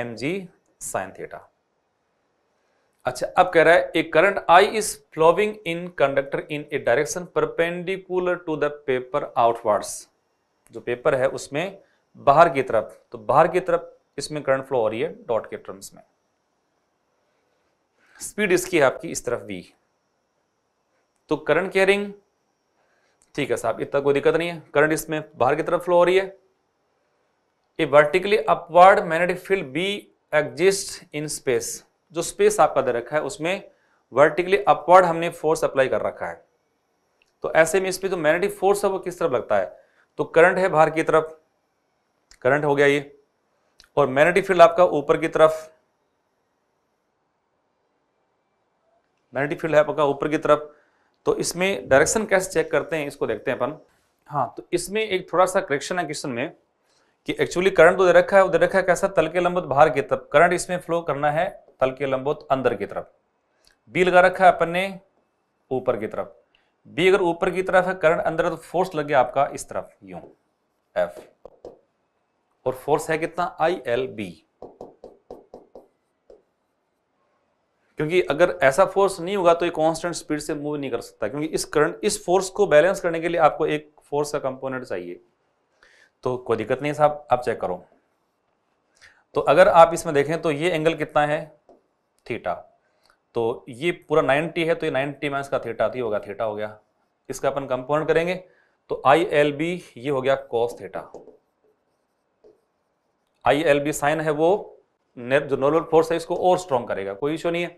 M G sine theta अच्छा अब कह रहा है a current I is flowing in conductor in a direction perpendicular to the paper outwards जो पेपर है उसमें बाहर की तरफ तो बाहर की तरफ इसमें करंट फ्लो हो रही है डॉट के टर्म्स में स्पीड इसकी है आपकी इस तरफ वी तो करंट कैरिंग ठीक है साहब इतना कोई दिक्कत नहीं है करंट इसमें बाहर की तरफ फ्लो हो रही है a vertically upward magnetic field B exist in space जो स्पेस आपका दे रखा है उसमें वर्टिकली अपवर्ड हमने फोर्स अप्लाई कर रखा है तो ऐसे में इसमें जो मैग्नेटिक फोर्स है वो किस तरफ लगता है तो करंट है बाहर की तरफ करंट हो गया ये और मैग्नेटिक फील्ड आपका ऊपर की तरफ मैग्नेटिक फील्ड है आपका ऊपर की तरफ तो इसमें डायरेक्शन कैसे चेक करते हैं इसको देखते हैं अपन हाँ तो इसमें एक थोड़ा सा करेक्शन है क्वेश्चन में कि एक्चुअली करंट तो दे रखा है वो दे रखा है कैसा तल के लंबत बाहर की तरफ करंट इसमें फ्लो करना है तल के लंबोत अंदर की तरफ बी लगा रखा है अपन ने ऊपर की तरफ बी अगर ऊपर की तरफ है करंट अंदर तो फोर्स लग गया आपका इस तरफ यू एफ और फोर्स है कितना आई एल बी क्योंकि अगर ऐसा फोर्स नहीं होगा तो ये कांस्टेंट स्पीड से मूव नहीं कर सकता क्योंकि इस करंट इस फोर्स को बैलेंस करने के लिए आपको एक फोर्स का कंपोनेंट चाहिए तो कोई दिक्कत नहीं साहब आप चेक करो तो अगर आप इसमें देखें तो ये एंगल कितना है थीटा तो ये पूरा 90 है तो ये 90 माइनस का थीटा थी तो होगा थीटा हो गया इसका अपन कंपोनेंट करेंगे तो आई एल बी ये हो गया cos theta I L B sine है वो जो नोलर फोर्स है इसको और स्ट्रॉन्ग करेगा कोई इशू नहीं है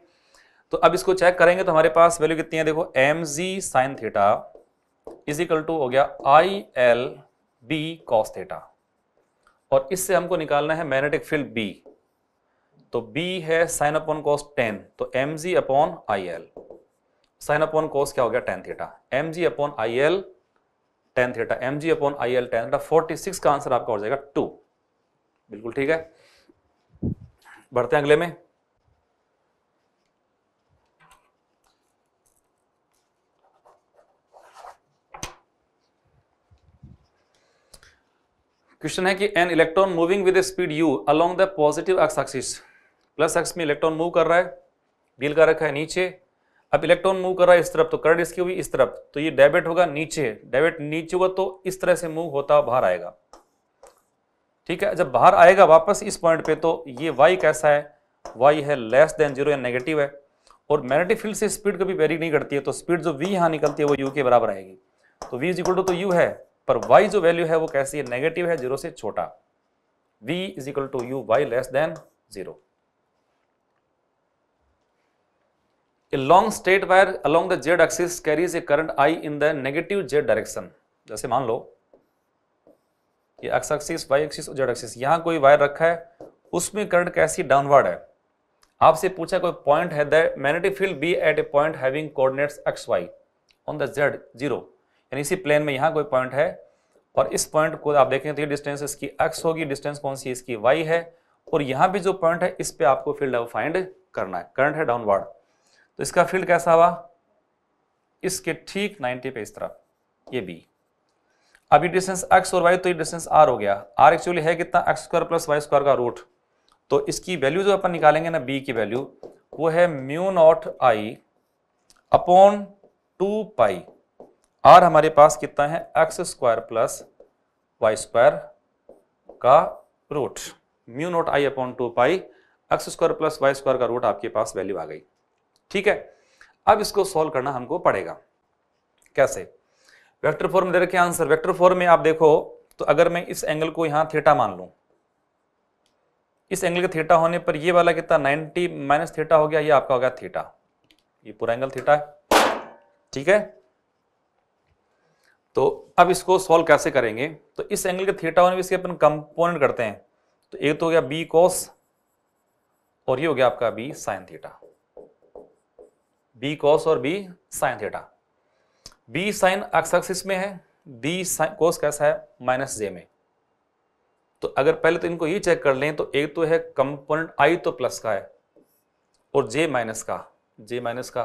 तो अब इसको चेक करेंगे तो हमारे पास वैल्यू कितनी है देखो M G sine theta is equal to हो गया I L B cos theta और इससे हमको निकालना है मैग्नेटिक फील्ड बी तो बी है साइन अपॉन कॉस टेन तो M G upon I L sine upon cos क्या हो गया tan theta M G upon I L tan theta M G upon I L tan theta forty six का answer आपका हो जाएगा to बिल्कुल ठीक है बढ़ते हैं अगले में क्वेश्चन है कि an electron moving with speed U along the positive X axis plus X में इलेक्ट्रॉन मूव कर रहा है डील कर रखा है नीचे अब इलेक्ट्रॉन मूव कर रहा है इस तरफ तो करंट इसकी हुई इस तरफ तो ये डेबिट होगा नीचे डेबिट नीचे होगा तो इस तरह से मूव होता बाहर आएगा ठीक है जब बाहर आएगा वापस इस पॉइंट पे तो ये वाई कैसा है वाई है लेस देन जीरो या नेगेटिव है और मैग्नेटिक फील्ड से स्पीड कभी वेरी नहीं करती है तो स्पीड जो वी यहाँ निकलती है वो यू के बराबर आएगी तो वी इज इक्वल टू तो यू है पर वाई जो वैल्यू है वो कैसी है नेगेटिव है जीरो से छोटा V is equal to U Y less than zero a long straight wire along the Z axis carries a current I in the negative Z direction जैसे मान लो ये एक्स एक्सिस वाई एक्सिस और Z axis यहाँ कोई wire रखा है उसमें करंट कैसी डाउनवर्ड है आपसे पूछा कोई पॉइंट है that magnetic field B at a point having coordinates X Y on the Z zero यानी इसी प्लेन में यहाँ कोई पॉइंट है और इस पॉइंट को आप देखें तो ये डिस्टेंस इसकी एक्स होगी डिस्टेंस कौन सी इसकी वाई है और यहाँ भी जो पॉइंट है इस पर आपको फील्ड है फाइंड करना है करंट है डाउनवर्ड तो इसका फील्ड कैसा हुआ इसके ठीक नाइनटी पे इस तरह ये बी अब ये डिस्टेंस एक्स और वाई तो ये डिस्टेंस आर हो गया आर एक्चुअली है कितना X square plus Y square का रूट तो इसकी वैल्यू जो अपन निकालेंगे ना बी की वैल्यू वो है mu naught I upon two pi R हमारे पास कितना है X square plus Y square का root mu naught I upon two pi X square plus Y square का रूट आपके पास वैल्यू आ गई ठीक है अब इसको सॉल्व करना हमको पड़ेगा कैसे वेक्टर फॉर्म दे रखे आंसर वेक्टर फॉर्म में आप देखो तो अगर मैं इस एंगल को यहां थेटा मान लू इस एंगल के थेटा होने पर ये वाला कितना 90 माइनस थेटा हो गया ये आपका हो गया थेटा ये पूरा एंगल थेटा है ठीक है तो अब इसको सॉल्व कैसे करेंगे तो इस एंगल के थेटा होने पर इसके अपन कंपोनेंट करते हैं तो एक तो हो गया बी कॉस और ये हो गया आपका B sine theta B cos और B sine theta B sine X में है डी साइन कोस कैसा है माइनस जे में तो अगर पहले तो इनको ये चेक कर लें तो एक तो है कंपोनेंट आई तो प्लस का है और जे माइनस का जे माइनस का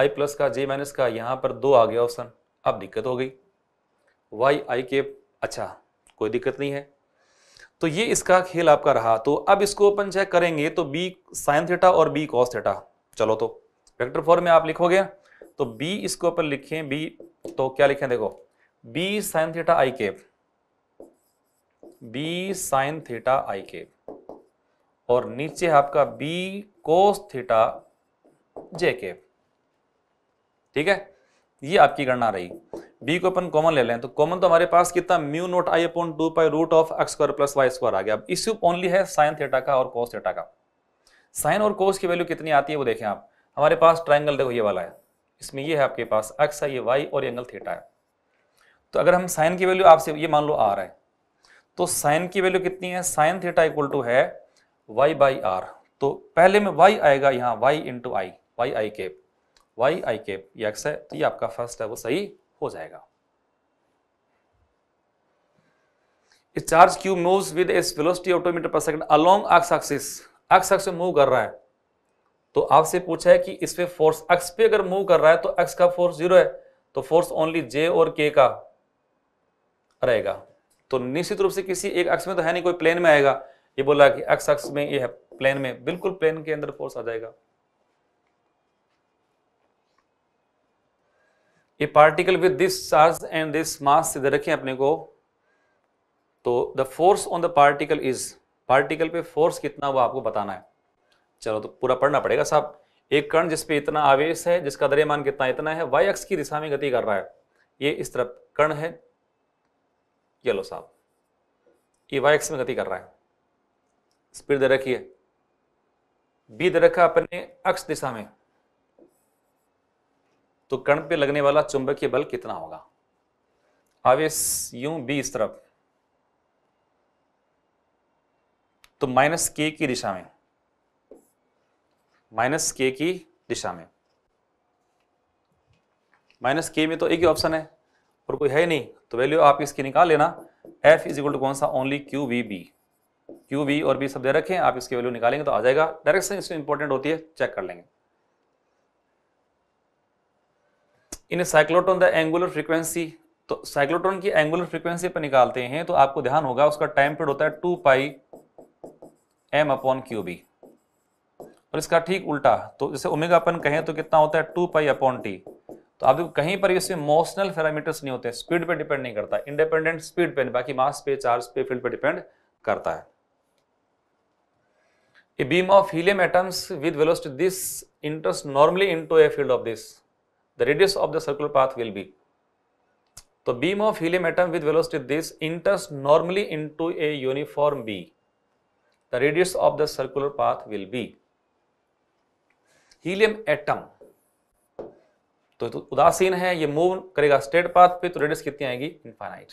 आई प्लस का जे माइनस का यहां पर दो आ गया ऑप्शन अब दिक्कत हो गई वाई आई के अच्छा कोई दिक्कत नहीं है तो ये इसका खेल आपका रहा तो अब इसको अपन चेक करेंगे तो बी साइन थीटा और बी कॉस थीटा चलो तो वेक्टर फॉर्म में आप लिखोगे तो बी इसके ऊपर लिखें बी तो क्या लिखें देखो बी साइन थीटा आई के बी साइन थीटा आई के और नीचे आपका बी कोस थीटा जे के ठीक है ये आपकी गणना रही बी को अपन कॉमन ले लें तो कॉमन तो हमारे पास कितना mu naught I upon two pi root of X square plus Y square आ गया अब इश्यू ओनली है साइन थीटा का और कोस थीटा का साइन और कोस की वैल्यू कितनी आती है वो देखें आप हमारे पास ट्राइंगल देखो ये वाला है इसमें ये है आपके पास एक्स है ये वाई और एंगल थीटा है तो अगर हम साइन की वैल्यू आपसे ये मान लो आर है तो साइन की वैल्यू कितनी है साइन थीटा इक्वल टू है वाई बाई आर तो पहले में वाई आएगा यहाँ Y into I Y I cap Y I cap ये एक्स है तो ये आपका फर्स्ट है वो सही हो जाएगा चार्ज क्यू मूव्स विद इस वेलोसिटी ऑटोमीटर per second along x axis x x में मूव कर रहा है तो आपसे पूछा है कि इस पे फोर्स एक्स पे अगर मूव कर रहा है तो एक्स का फोर्स जीरो है तो फोर्स ओनली जे और के का रहेगा तो निश्चित रूप से किसी एक अक्ष में तो है नहीं कोई प्लेन में आएगा ये बोला कि एक्स अक्ष में ये है प्लेन में बिल्कुल प्लेन के अंदर फोर्स आ जाएगा ये particle with this charge and this mass सीधे रखे अपने को तो the force on the particle is particle पे फोर्स कितना वो आपको बताना है चलो तो पूरा पढ़ना पड़ेगा साहब एक कण जिसपे इतना आवेश है जिसका द्रव्यमान कितना इतना है वाई अक्ष की दिशा में गति कर रहा है ये इस तरफ कर्ण है ये लो साहब ये वाई अक्ष में गति कर रहा है स्पीड दे रखी है बी दे रखा अपने अक्ष दिशा में तो कर्ण पे लगने वाला चुंबकीय बल कितना होगा आवेश यू बी इस तरफ तो माइनस के की दिशा में माइनस के की दिशा में माइनस के में तो एक ही ऑप्शन है और कोई है नहीं तो वैल्यू आप इसकी निकाल लेना एफ इज इक्वल टू कौन सा only q v B q v और बी सब दे रखें आप इसकी वैल्यू निकालेंगे तो आ जाएगा डायरेक्शन इसमें इंपॉर्टेंट होती है चेक कर लेंगे in cyclotron the angular frequency तो साइक्लोटोन की एंगुलर फ्रीक्वेंसी पर निकालते हैं तो आपको ध्यान होगा उसका टाइम पीरियड होता है two pi m upon Q B और इसका ठीक उल्टा तो जैसे ओमेगा अपन कहें तो कितना होता है टू पाई अपॉन टी तो आप देखो कहीं पर इसमें मोशनल पैरामीटर्स नहीं होते स्पीड पे डिपेंड नहीं करता इंडिपेंडेंट स्पीड पे बाकी मास पे चार्ज पे फील्ड पे डिपेंड करता है a beam of helium atoms with velocity this enters normally into a field of this the radius of the circular path will be तो beam of helium atom with velocity this enters normally into a uniform B the radius of the circular path will be helium atom तो, तो उदासीन है ये move करेगा straight path पे तो radius कितनी आएगी infinite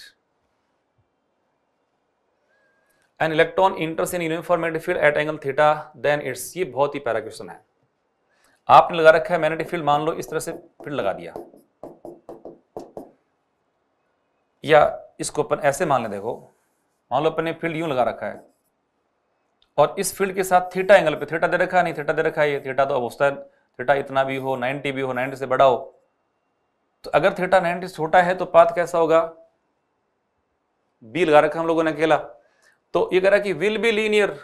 an electron enters in uniform magnetic field at angle theta then it's ये बहुत ही प्यारा क्वेश्चन है आपने लगा रखा है मैग्नेटिक फील्ड मान लो इस तरह से फील्ड लगा दिया या इसको अपन ऐसे मान ले देखो मान लो अपन ने फील्ड यूं लगा रखा है और इस फील्ड के साथ थीटा एंगल पे थीटा दे रखा है नहीं थीटा दे रखा है ये थीटा तो अब होता है थीटा इतना भी हो 90 भी हो 90 से बड़ा हो तो अगर थीटा 90 से छोटा है तो पाथ कैसा होगा बी लगा रखा हम लोगों ने अकेला तो ये कह रहा कि विल बी लीनियर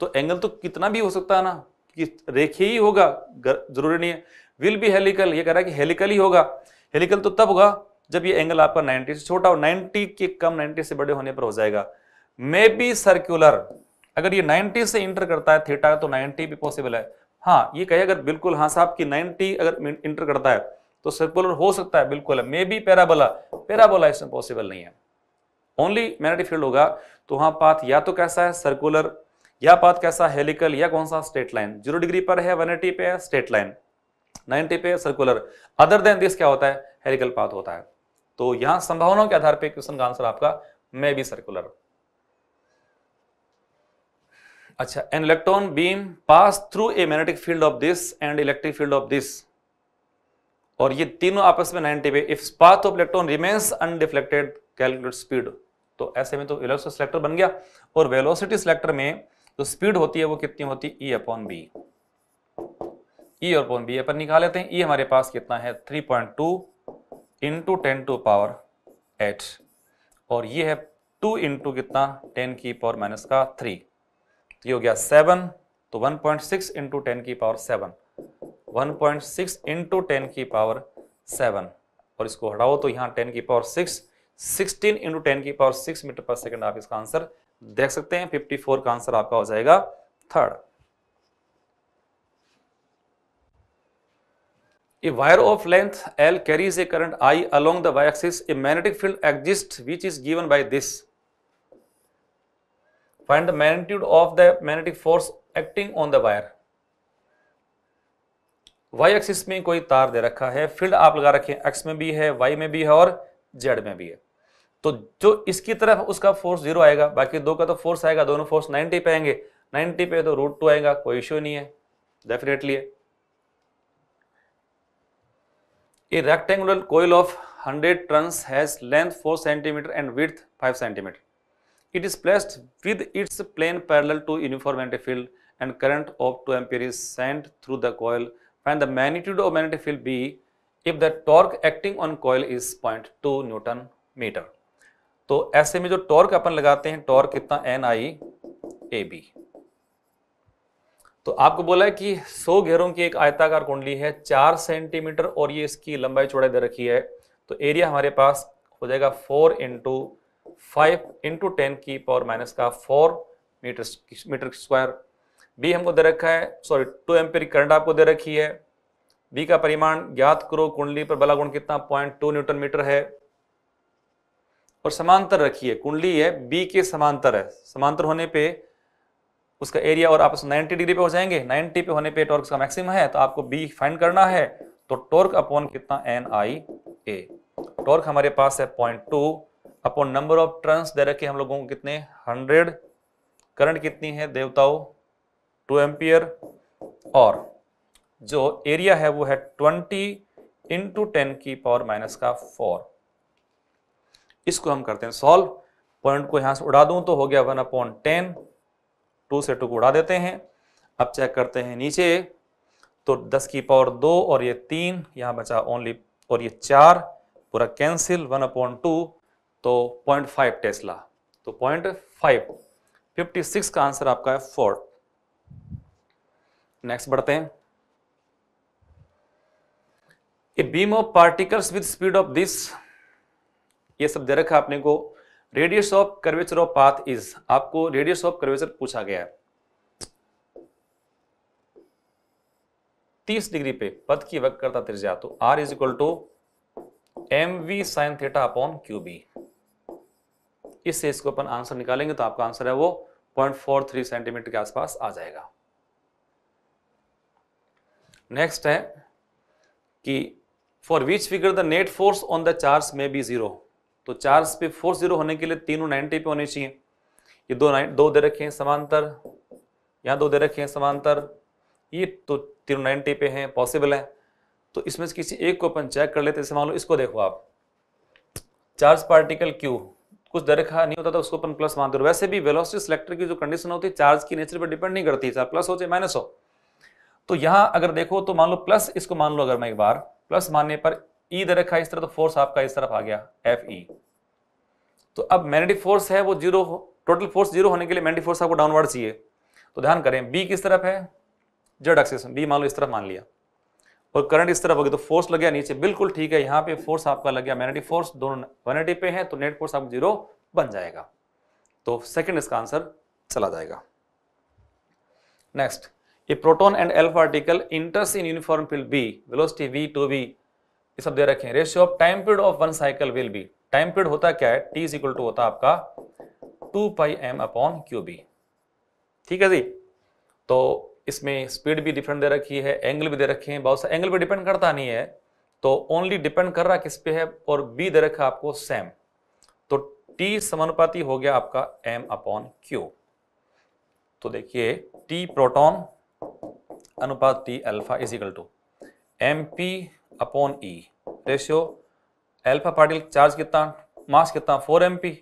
तो एंगल तो कितना भी हो सकता है ना कि रेखे ही होगा जरूरी नहीं है विल बी हेलिकल ये कह रहा है कि हेलिकल ही होगा हेलिकल तो तब होगा जब ये एंगल आपका 90 से छोटा हो 90 के कम 90 से बड़े होने पर हो जाएगा मे बी सर्क्यूलर अगर ये 90 से इंटर करता है थीटा तो 90 भी पॉसिबल है हाँ ये कहे अगर बिल्कुल हाँ साहब कि 90 अगर इंटर करता है तो सर्कुलर हो सकता है बिल्कुल मे बी पैराबोला पैराबोला इसमें पॉसिबल नहीं है ओनली मैग्नेटिक फील्ड होगा तो वहां पाथ या तो कैसा है सर्कुलर या पाथ कैसा हेलिकल या कौन सा स्टेट लाइन जीरो डिग्री पर है वन पे है स्टेट लाइन 90 पे सर्कुलर अदर देन दिस क्या होता है हेलिकल पाथ होता है तो यहां संभावनाओं के आधार पे क्वेश्चन का आंसर आपका मे बी सर्कुलर अच्छा an electron beam pass through a magnetic field of this and electric field of this और ये तीनों आपस में नाइनटी पे if path of electron remains undeflected calculate speed तो ऐसे में तो इलेक्ट्रो सिलेक्टर बन गया और वेलोसिटी सिलेक्टर में जो तो स्पीड होती है वो कितनी होती है E upon B E upon B अपन निकाल लेते हैं ई e हमारे पास कितना है three point two into ten to power eight और ये है टू इंटू कितना टेन की पावर माइनस का थ्री ये हो गया सेवन तो 1.6 पॉइंट सिक्स इंटू टेन की power seven one point six into ten की पावर सेवन और इसको हटाओ तो यहाँ टेन की power six sixteen into ten की power six metre per second आप इसका आंसर देख सकते हैं फिफ्टी फोर का आंसर आपका हो जाएगा third a wire of length L carries a current I along the y axis a magnetic field exist which is given by this find the magnitude of the magnetic force acting on the wire y axis में कोई तार दे रखा है field आप लगा रखे x में भी है वाई में भी है और जेड में भी है तो जो इसकी तरफ उसका फोर्स जीरो आएगा बाकी दो का तो फोर्स आएगा दोनों फोर्स नाइनटी पे आएंगे नाइनटी पे तो रूट टू आएगा कोई इश्यू नहीं है डेफिनेटली ये rectangular coil of hundred 100 has length four centimetre and width five centimetre it is placed with its plane parallel to uniform magnetic field and current of two ampere is send through the coil find the magnitude of magnetic field B if the torque acting on coil is point two newton metre तो ऐसे में जो torque अपन लगाते हैं torque कितना n I A B तो आपको बोला है कि 100 घेरों की एक आयताकार कुंडली है चार सेंटीमीटर और ये इसकी लंबाई चौड़ाई दे रखी है तो एरिया हमारे पास हो जाएगा 4 इंटू फाइव इंटू टेन की पावर माइनस का four metre metre square B हमको दे रखा है सॉरी टू एम्पेयर करंट आपको दे रखी है बी का परिमाण ज्ञात करो कुंडली पर बला गुण कितना पॉइंट टू न्यूटन मीटर है और समांतर रखिए कुंडली है बी के समांतर है समांतर होने पे उसका एरिया और आपस 90 डिग्री पे हो जाएंगे 90 पे होने पे टॉर्क का मैक्सिमम है तो आपको बी फाइंड करना है तो टॉर्क अपॉन कितना एन आई ए टॉर्क हमारे पास है point two upon number of turns दे रखे हम लोगों को कितने हंड्रेड करंट कितनी है देवताओं टू एम्पियर और जो एरिया है वो है ट्वेंटी इंटू टेन की पावर माइनस का फोर इसको हम करते हैं सॉल्व पॉइंट को यहां से उड़ा दूं तो हो गया वन अपॉन टेन टू से टू को उड़ा देते हैं अब चेक करते हैं नीचे तो दस की पावर दो और ये तीन यहां बचा ओनली और ये चार पूरा कैंसिल वन अपॉइंट टू तो पॉइंट फाइव टेस्ला तो पॉइंट फाइव फिफ्टी सिक्स का आंसर आपका है फोर नेक्स्ट बढ़ते हैं a beam of particles with speed of this ये सब दे रखा है को radius of curvature of path is आपको रेडियस ऑफ कर्वेचर पूछा गया है तीस डिग्री पे पद की वक्त करता त्रिज्या तो r is equal to m v sine theta upon Q B इससे इसको अपन आंसर निकालेंगे तो आपका आंसर है वो 0.43 सेंटीमीटर के आसपास आ जाएगा नेक्स्ट है कि for which figure the net force on the charge में बी जीरो तो चार्ज पे फोर्स जीरो होने के लिए तीनों 90 पे होने चाहिए ये दो नाइन दो दे रखे हैं समांतर यहाँ दो दे रखे हैं समांतर ये तो तीनों 90 पे हैं पॉसिबल है तो इसमें से किसी एक को अपन चेक कर लेते मान लो इसको देखो आप चार्ज पार्टिकल क्यू कुछ दरखा नहीं होता था तो उसको अपन प्लस मानते वैसे भी वेलोसिटी सिलेक्टर की जो कंडीशन होती है चार्ज की नेचर पर डिपेंड नहीं करती प्लस हो चाहे माइनस हो तो यहां अगर देखो तो मान लो प्लस इसको मान लो अगर मैं एक बार प्लस मानने पर ई e दरखा इस तरह तो फोर्स आपका इस तरफ आ गया एफ ई तो अब मैग्नेटिक फोर्स है वो जीरो टोटल फोर्स जीरो होने के लिए मैग्नेटिक फोर्स आपको डाउनवर्ड चाहिए तो ध्यान करें बी किस तरफ है जेड एक्सेस बी मान लो इस तरफ मान लिया और करंट इस तरफ होगी तो फोर्स लग गया नीचे बिल्कुल ठीक है यहाँ पे फोर्स आपका लग गया मैग्नेटिक फोर्स दोनों वन पे है तो नेट फोर्स आपका जीरो बन जाएगा तो सेकेंड इसका आंसर चला जाएगा next a proton and alpha particle enters in uniform field B velocity v two v ये सब दे रखे हैं ratio of time period of one cycle will be time period होता क्या है टी इज इक्वल टू होता आपका two pi m upon Q B ठीक है जी तो इसमें स्पीड भी डिफरेंट दे रखी है एंगल भी दे रखे हैं बहुत सारे एंगल पर डिपेंड करता नहीं है तो ओनली डिपेंड कर रहा किस पे है और बी दे रखा आपको सेम तो टी समानुपाती हो गया आपका एम अपॉन क्यू तो देखिए टी प्रोटॉन अनुपात T alpha is equal to M P upon e ratio alpha particle charge कितना मास कितना four M P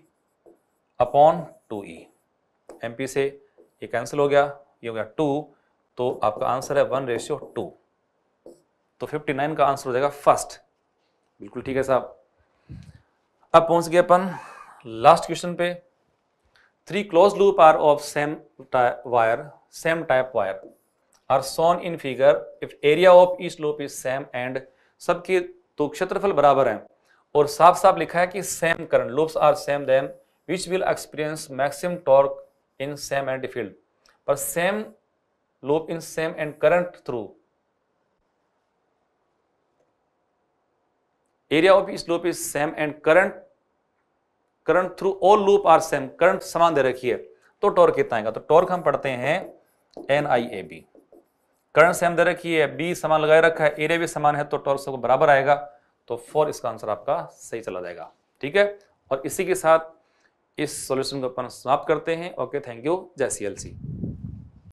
upon two e m p से ये कैंसिल हो गया ये हो गया टू तो आपका आंसर है वन रेशियो टू तो फिफ्टी नाइन का आंसर हो जाएगा फर्स्ट बिल्कुल ठीक है साहब अब पहुंच गए अपन लास्ट क्वेश्चन पे three close loop are of same wire same type wire are shown in figure if area of इस लूप इज सेम एंड सबके तो क्षेत्रफल बराबर हैं और साफ साफ लिखा है कि same current loops are same then which will experience maximum torque in same and field पर same loop in same and current through. Area of each loop is same and current current through all loop are same. current समान दे रखी है तो torque कितना आएगा तो torque हम पढ़ते हैं n I A B current same दे रखी है बी समान लगाए रखा है एरिया भी समान है तो टॉर्क सबको बराबर आएगा तो फोर इसका आंसर आपका सही चला जाएगा ठीक है और इसी के साथ इस सॉल्यूशन को अपन समाप्त करते हैं ओके थैंक यू जय सी एल सी